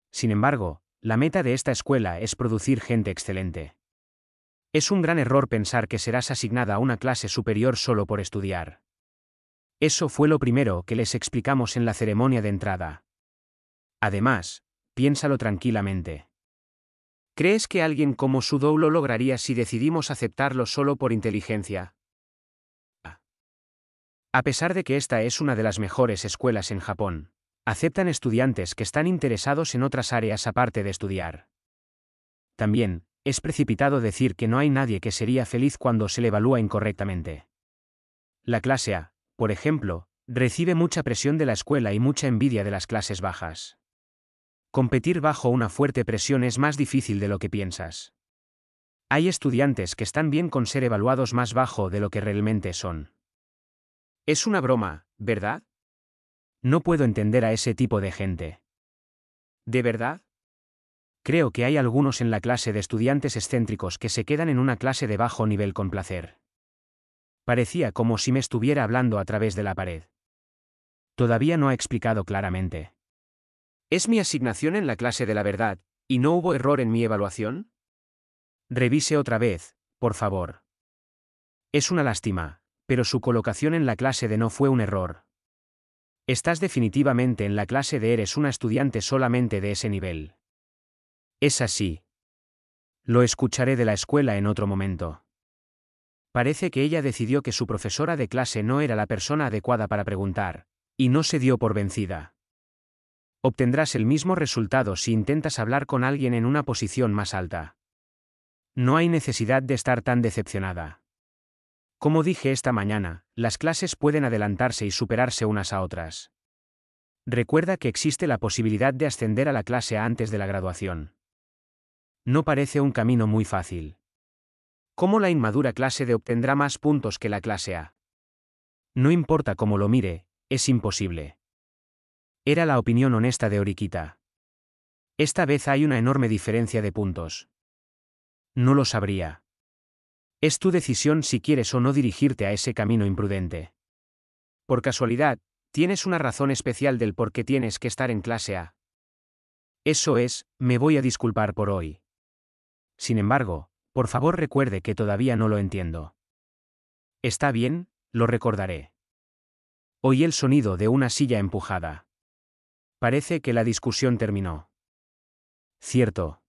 A: Sin embargo, la meta de esta escuela es producir gente excelente. Es un gran error pensar que serás asignada a una clase superior solo por estudiar. Eso fue lo primero que les explicamos en la ceremonia de entrada. Además, piénsalo tranquilamente. ¿Crees que alguien como Sudou lo lograría si decidimos aceptarlo solo por inteligencia? Ah. A pesar de que esta es una de las mejores escuelas en Japón, aceptan estudiantes que están interesados en otras áreas aparte de estudiar. También, es precipitado decir que no hay nadie que sería feliz cuando se le evalúa incorrectamente. La clase A, por ejemplo, recibe mucha presión de la escuela y mucha envidia de las clases bajas. Competir bajo una fuerte presión es más difícil de lo que piensas. Hay estudiantes que están bien con ser evaluados más bajo de lo que realmente son. Es una broma, ¿verdad? No puedo entender a ese tipo de gente. ¿De verdad? Creo que hay algunos en la clase de estudiantes excéntricos que se quedan en una clase de bajo nivel con placer. Parecía como si me estuviera hablando a través de la pared. Todavía no ha explicado claramente. ¿Es mi asignación en la clase de la verdad, y no hubo error en mi evaluación? Revise otra vez, por favor. Es una lástima, pero su colocación en la clase de no fue un error. Estás definitivamente en la clase de eres una estudiante solamente de ese nivel. Es así. Lo escucharé de la escuela en otro momento. Parece que ella decidió que su profesora de clase no era la persona adecuada para preguntar, y no se dio por vencida obtendrás el mismo resultado si intentas hablar con alguien en una posición más alta. No hay necesidad de estar tan decepcionada. Como dije esta mañana, las clases pueden adelantarse y superarse unas a otras. Recuerda que existe la posibilidad de ascender a la clase A antes de la graduación. No parece un camino muy fácil. ¿Cómo la inmadura clase D obtendrá más puntos que la clase A? No importa cómo lo mire, es imposible. Era la opinión honesta de Oriquita. Esta vez hay una enorme diferencia de puntos. No lo sabría. Es tu decisión si quieres o no dirigirte a ese camino imprudente. Por casualidad, tienes una razón especial del por qué tienes que estar en clase A. Eso es, me voy a disculpar por hoy. Sin embargo, por favor recuerde que todavía no lo entiendo. Está bien, lo recordaré. Oí el sonido de una silla empujada. Parece que la discusión terminó. Cierto.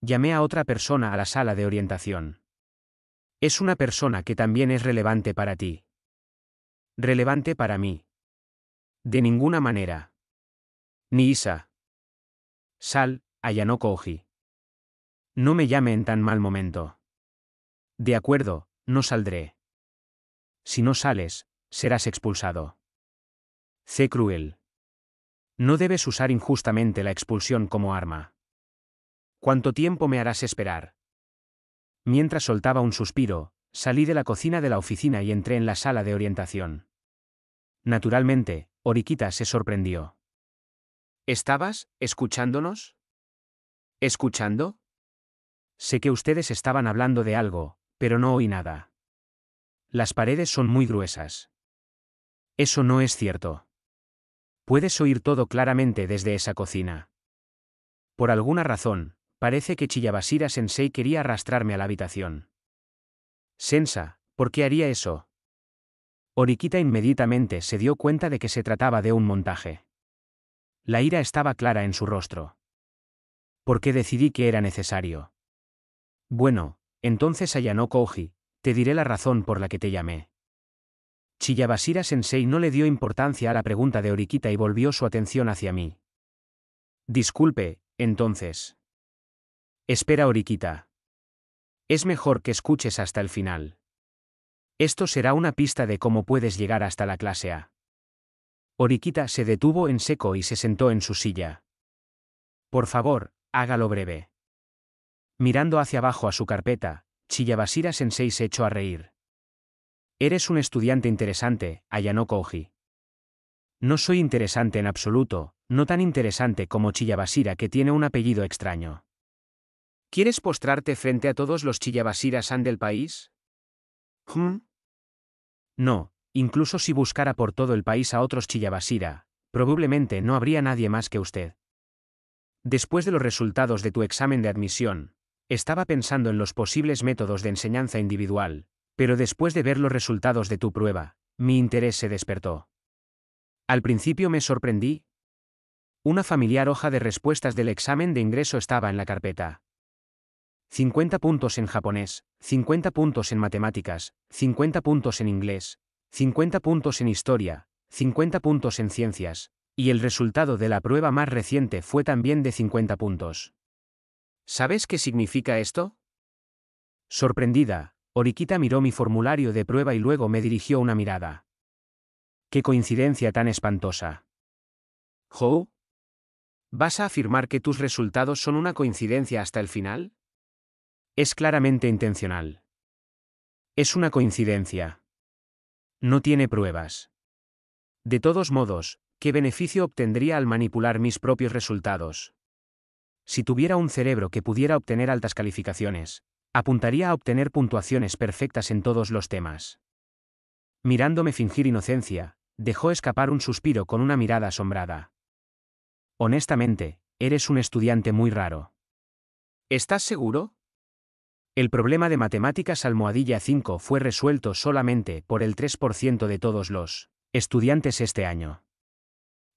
A: Llamé a otra persona a la sala de orientación. Es una persona que también es relevante para ti. Relevante para mí. De ninguna manera. Ni Isa. Sal, Ayano Koji. No me llame en tan mal momento. De acuerdo, no saldré. Si no sales, serás expulsado. Sé cruel. No debes usar injustamente la expulsión como arma. ¿Cuánto tiempo me harás esperar? Mientras soltaba un suspiro, salí de la cocina de la oficina y entré en la sala de orientación. Naturalmente, Oriquita se sorprendió. ¿Estabas escuchándonos? ¿Escuchando? Sé que ustedes estaban hablando de algo, pero no oí nada. Las paredes son muy gruesas. Eso no es cierto. Puedes oír todo claramente desde esa cocina. Por alguna razón, parece que chiyabashira Sensei quería arrastrarme a la habitación. Sensa, ¿por qué haría eso? Orikita inmediatamente se dio cuenta de que se trataba de un montaje. La ira estaba clara en su rostro. ¿Por qué decidí que era necesario. Bueno, entonces Ayano Koji, te diré la razón por la que te llamé. Chillabasira Sensei no le dio importancia a la pregunta de Oriquita y volvió su atención hacia mí. Disculpe, entonces. Espera Oriquita. Es mejor que escuches hasta el final. Esto será una pista de cómo puedes llegar hasta la clase A. Oriquita se detuvo en seco y se sentó en su silla. Por favor, hágalo breve. Mirando hacia abajo a su carpeta, Chillabasira Sensei se echó a reír. Eres un estudiante interesante, allanó Koji. No soy interesante en absoluto, no tan interesante como Chiyabasira, que tiene un apellido extraño. ¿Quieres postrarte frente a todos los Chiyabasiras san del país? Hmm. No, incluso si buscara por todo el país a otros Chillabasira, probablemente no habría nadie más que usted. Después de los resultados de tu examen de admisión, estaba pensando en los posibles métodos de enseñanza individual, pero después de ver los resultados de tu prueba, mi interés se despertó. Al principio me sorprendí. Una familiar hoja de respuestas del examen de ingreso estaba en la carpeta. 50 puntos en japonés, 50 puntos en matemáticas, 50 puntos en inglés, 50 puntos en historia, 50 puntos en ciencias, y el resultado de la prueba más reciente fue también de 50 puntos. ¿Sabes qué significa esto? Sorprendida, Oriquita miró mi formulario de prueba y luego me dirigió una mirada. ¡Qué coincidencia tan espantosa! ¿Jo? ¿Vas a afirmar que tus resultados son una coincidencia hasta el final? Es claramente intencional. Es una coincidencia. No tiene pruebas. De todos modos, ¿qué beneficio obtendría al manipular mis propios resultados? Si tuviera un cerebro que pudiera obtener altas calificaciones, Apuntaría a obtener puntuaciones perfectas en todos los temas. Mirándome fingir inocencia, dejó escapar un suspiro con una mirada asombrada. Honestamente, eres un estudiante muy raro. ¿Estás seguro? El problema de matemáticas almohadilla 5 fue resuelto solamente por el 3% de todos los estudiantes este año.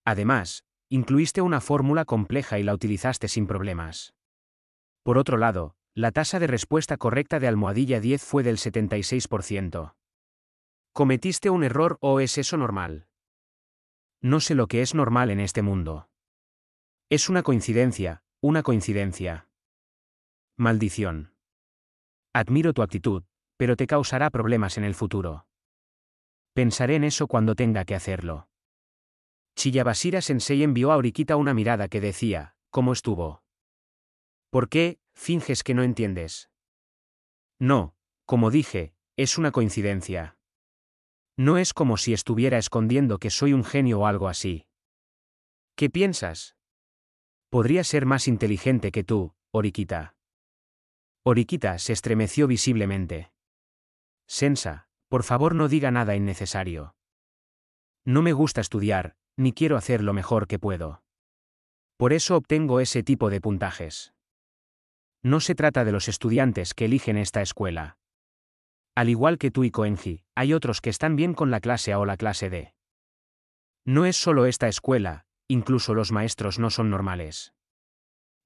A: Además, incluiste una fórmula compleja y la utilizaste sin problemas. Por otro lado, la tasa de respuesta correcta de almohadilla 10 fue del 76%. ¿Cometiste un error o es eso normal? No sé lo que es normal en este mundo. Es una coincidencia, una coincidencia. Maldición. Admiro tu actitud, pero te causará problemas en el futuro. Pensaré en eso cuando tenga que hacerlo. Chillabasira Sensei envió a Oriquita una mirada que decía, ¿cómo estuvo? ¿Por qué, finges que no entiendes. No, como dije, es una coincidencia. No es como si estuviera escondiendo que soy un genio o algo así. ¿Qué piensas? Podría ser más inteligente que tú, Oriquita. Oriquita se estremeció visiblemente. Sensa, por favor no diga nada innecesario. No me gusta estudiar, ni quiero hacer lo mejor que puedo. Por eso obtengo ese tipo de puntajes no se trata de los estudiantes que eligen esta escuela. Al igual que tú y Koenji, hay otros que están bien con la clase A o la clase D. No es solo esta escuela, incluso los maestros no son normales.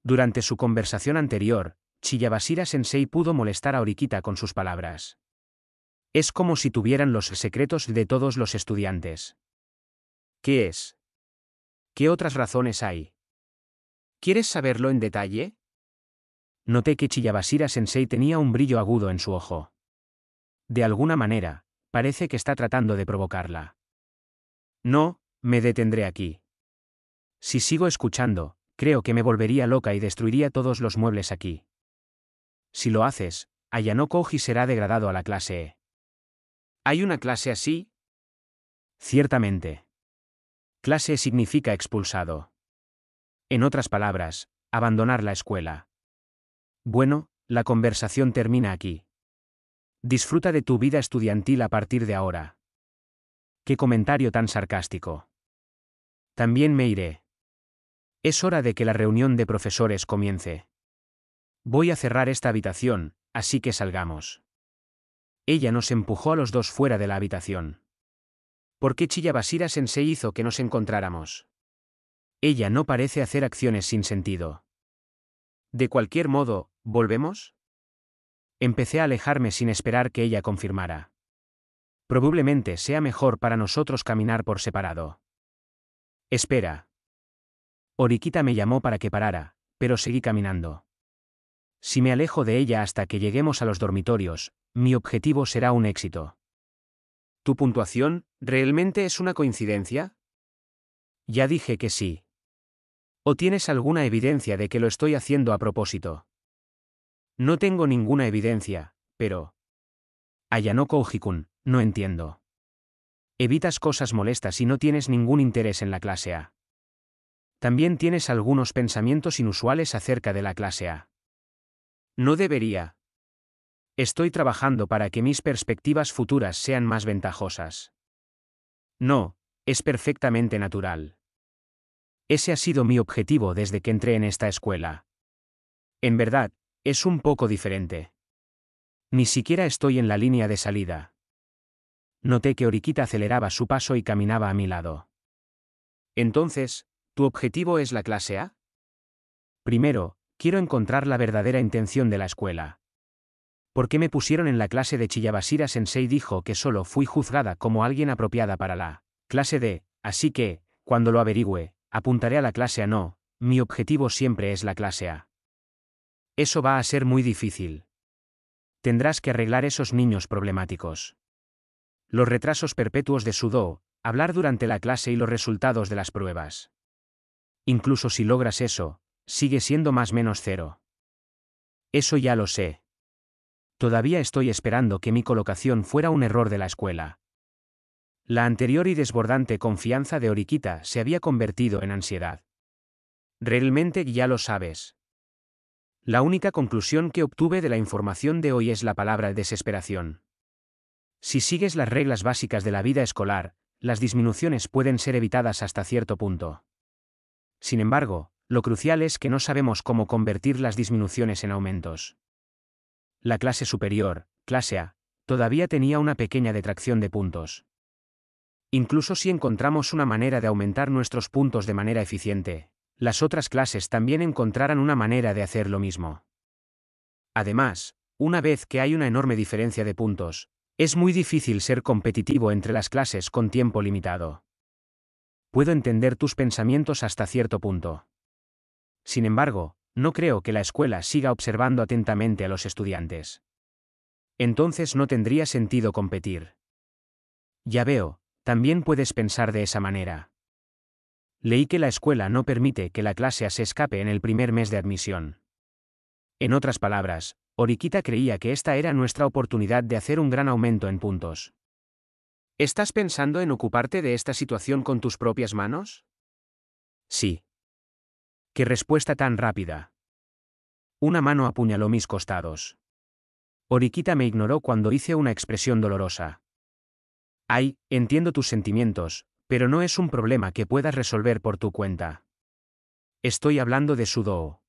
A: Durante su conversación anterior, Chiyabasira Sensei pudo molestar a Oriquita con sus palabras. Es como si tuvieran los secretos de todos los estudiantes. ¿Qué es? ¿Qué otras razones hay? ¿Quieres saberlo en detalle? noté que Chiyabashira Sensei tenía un brillo agudo en su ojo. De alguna manera, parece que está tratando de provocarla. No, me detendré aquí. Si sigo escuchando, creo que me volvería loca y destruiría todos los muebles aquí. Si lo haces, Ayano Koji será degradado a la clase E. ¿Hay una clase así? Ciertamente. Clase e significa expulsado. En otras palabras, abandonar la escuela. Bueno, la conversación termina aquí. Disfruta de tu vida estudiantil a partir de ahora. Qué comentario tan sarcástico. También me iré. Es hora de que la reunión de profesores comience. Voy a cerrar esta habitación, así que salgamos. Ella nos empujó a los dos fuera de la habitación. ¿Por qué en se hizo que nos encontráramos? Ella no parece hacer acciones sin sentido. De cualquier modo, ¿Volvemos? Empecé a alejarme sin esperar que ella confirmara. Probablemente sea mejor para nosotros caminar por separado. Espera. Oriquita me llamó para que parara, pero seguí caminando. Si me alejo de ella hasta que lleguemos a los dormitorios, mi objetivo será un éxito. ¿Tu puntuación realmente es una coincidencia? Ya dije que sí. ¿O tienes alguna evidencia de que lo estoy haciendo a propósito? No tengo ninguna evidencia, pero... Ayano kojikun, no entiendo. Evitas cosas molestas y no tienes ningún interés en la clase A. También tienes algunos pensamientos inusuales acerca de la clase A. No debería. Estoy trabajando para que mis perspectivas futuras sean más ventajosas. No, es perfectamente natural. Ese ha sido mi objetivo desde que entré en esta escuela. En verdad, es un poco diferente. Ni siquiera estoy en la línea de salida. Noté que Oriquita aceleraba su paso y caminaba a mi lado. Entonces, ¿tu objetivo es la clase A? Primero, quiero encontrar la verdadera intención de la escuela. ¿Por qué me pusieron en la clase de Chillabasira Sensei dijo que solo fui juzgada como alguien apropiada para la clase D, así que, cuando lo averigüe, apuntaré a la clase A no, mi objetivo siempre es la clase A. Eso va a ser muy difícil. Tendrás que arreglar esos niños problemáticos. Los retrasos perpetuos de Sudo, hablar durante la clase y los resultados de las pruebas. Incluso si logras eso, sigue siendo más menos cero. Eso ya lo sé. Todavía estoy esperando que mi colocación fuera un error de la escuela. La anterior y desbordante confianza de Oriquita se había convertido en ansiedad. Realmente ya lo sabes. La única conclusión que obtuve de la información de hoy es la palabra desesperación. Si sigues las reglas básicas de la vida escolar, las disminuciones pueden ser evitadas hasta cierto punto. Sin embargo, lo crucial es que no sabemos cómo convertir las disminuciones en aumentos. La clase superior, clase A, todavía tenía una pequeña detracción de puntos. Incluso si encontramos una manera de aumentar nuestros puntos de manera eficiente, las otras clases también encontrarán una manera de hacer lo mismo. Además, una vez que hay una enorme diferencia de puntos, es muy difícil ser competitivo entre las clases con tiempo limitado. Puedo entender tus pensamientos hasta cierto punto. Sin embargo, no creo que la escuela siga observando atentamente a los estudiantes. Entonces no tendría sentido competir. Ya veo, también puedes pensar de esa manera. Leí que la escuela no permite que la clase se escape en el primer mes de admisión. En otras palabras, Oriquita creía que esta era nuestra oportunidad de hacer un gran aumento en puntos. ¿Estás pensando en ocuparte de esta situación con tus propias manos? Sí. ¡Qué respuesta tan rápida! Una mano apuñaló mis costados. Oriquita me ignoró cuando hice una expresión dolorosa. Ay, entiendo tus sentimientos, pero no es un problema que puedas resolver por tu cuenta. Estoy hablando de sudo.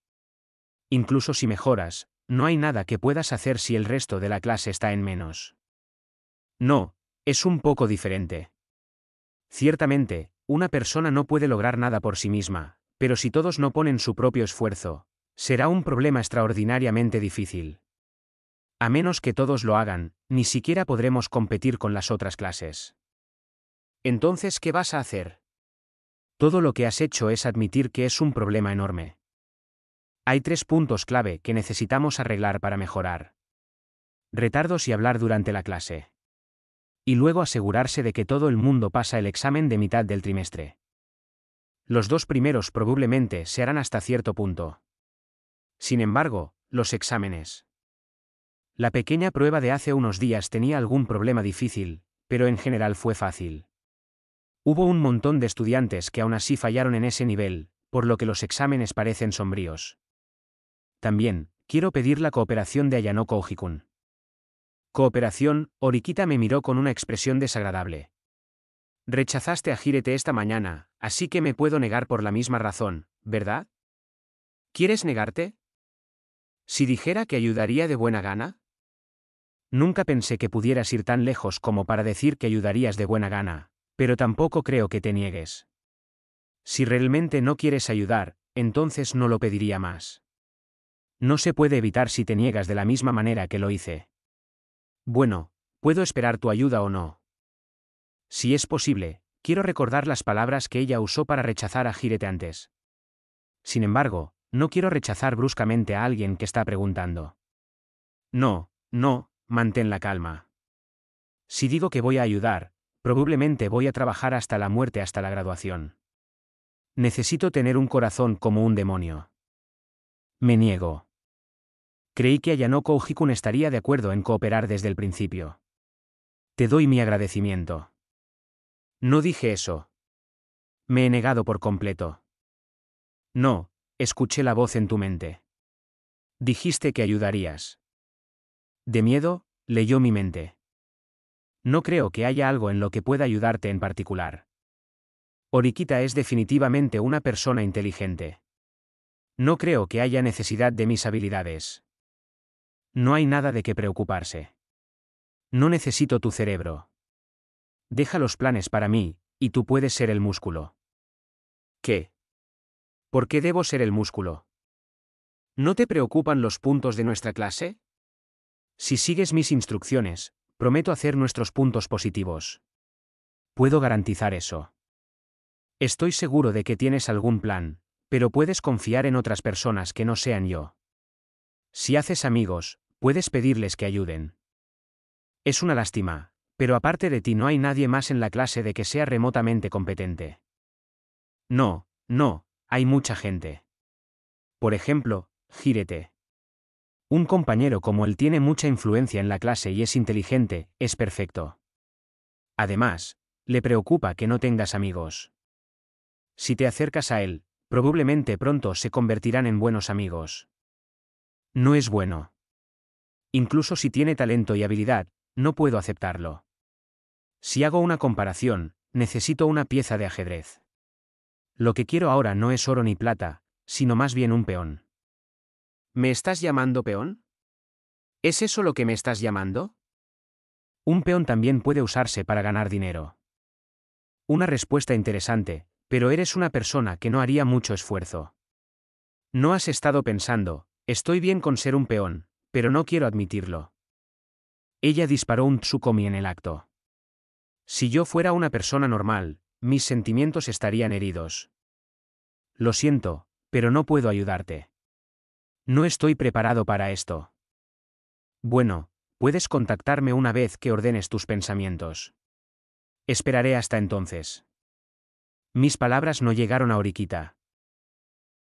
A: Incluso si mejoras, no hay nada que puedas hacer si el resto de la clase está en menos. No, es un poco diferente. Ciertamente, una persona no puede lograr nada por sí misma, pero si todos no ponen su propio esfuerzo, será un problema extraordinariamente difícil. A menos que todos lo hagan, ni siquiera podremos competir con las otras clases. Entonces, ¿qué vas a hacer? Todo lo que has hecho es admitir que es un problema enorme. Hay tres puntos clave que necesitamos arreglar para mejorar. Retardos y hablar durante la clase. Y luego asegurarse de que todo el mundo pasa el examen de mitad del trimestre. Los dos primeros probablemente se harán hasta cierto punto. Sin embargo, los exámenes. La pequeña prueba de hace unos días tenía algún problema difícil, pero en general fue fácil. Hubo un montón de estudiantes que aún así fallaron en ese nivel, por lo que los exámenes parecen sombríos. También, quiero pedir la cooperación de Ayanoko Ojikun. Cooperación, Orikita me miró con una expresión desagradable. Rechazaste a Jirete esta mañana, así que me puedo negar por la misma razón, ¿verdad? ¿Quieres negarte? Si dijera que ayudaría de buena gana. Nunca pensé que pudieras ir tan lejos como para decir que ayudarías de buena gana, pero tampoco creo que te niegues. Si realmente no quieres ayudar, entonces no lo pediría más. No se puede evitar si te niegas de la misma manera que lo hice. Bueno, ¿puedo esperar tu ayuda o no? Si es posible, quiero recordar las palabras que ella usó para rechazar a Jirete antes. Sin embargo, no quiero rechazar bruscamente a alguien que está preguntando. No, no, mantén la calma. Si digo que voy a ayudar, Probablemente voy a trabajar hasta la muerte hasta la graduación. Necesito tener un corazón como un demonio. Me niego. Creí que Ayanoko Ujikun estaría de acuerdo en cooperar desde el principio. Te doy mi agradecimiento. No dije eso. Me he negado por completo. No, escuché la voz en tu mente. Dijiste que ayudarías. De miedo, leyó mi mente. No creo que haya algo en lo que pueda ayudarte en particular. Oriquita es definitivamente una persona inteligente. No creo que haya necesidad de mis habilidades. No hay nada de qué preocuparse. No necesito tu cerebro. Deja los planes para mí, y tú puedes ser el músculo. ¿Qué? ¿Por qué debo ser el músculo? ¿No te preocupan los puntos de nuestra clase? Si sigues mis instrucciones, prometo hacer nuestros puntos positivos. Puedo garantizar eso. Estoy seguro de que tienes algún plan, pero puedes confiar en otras personas que no sean yo. Si haces amigos, puedes pedirles que ayuden. Es una lástima, pero aparte de ti no hay nadie más en la clase de que sea remotamente competente. No, no, hay mucha gente. Por ejemplo, gírete. Un compañero como él tiene mucha influencia en la clase y es inteligente, es perfecto. Además, le preocupa que no tengas amigos. Si te acercas a él, probablemente pronto se convertirán en buenos amigos. No es bueno. Incluso si tiene talento y habilidad, no puedo aceptarlo. Si hago una comparación, necesito una pieza de ajedrez. Lo que quiero ahora no es oro ni plata, sino más bien un peón. ¿Me estás llamando peón? ¿Es eso lo que me estás llamando? Un peón también puede usarse para ganar dinero. Una respuesta interesante, pero eres una persona que no haría mucho esfuerzo. No has estado pensando, estoy bien con ser un peón, pero no quiero admitirlo. Ella disparó un tsukomi en el acto. Si yo fuera una persona normal, mis sentimientos estarían heridos. Lo siento, pero no puedo ayudarte. No estoy preparado para esto. Bueno, puedes contactarme una vez que ordenes tus pensamientos. Esperaré hasta entonces. Mis palabras no llegaron a Oriquita.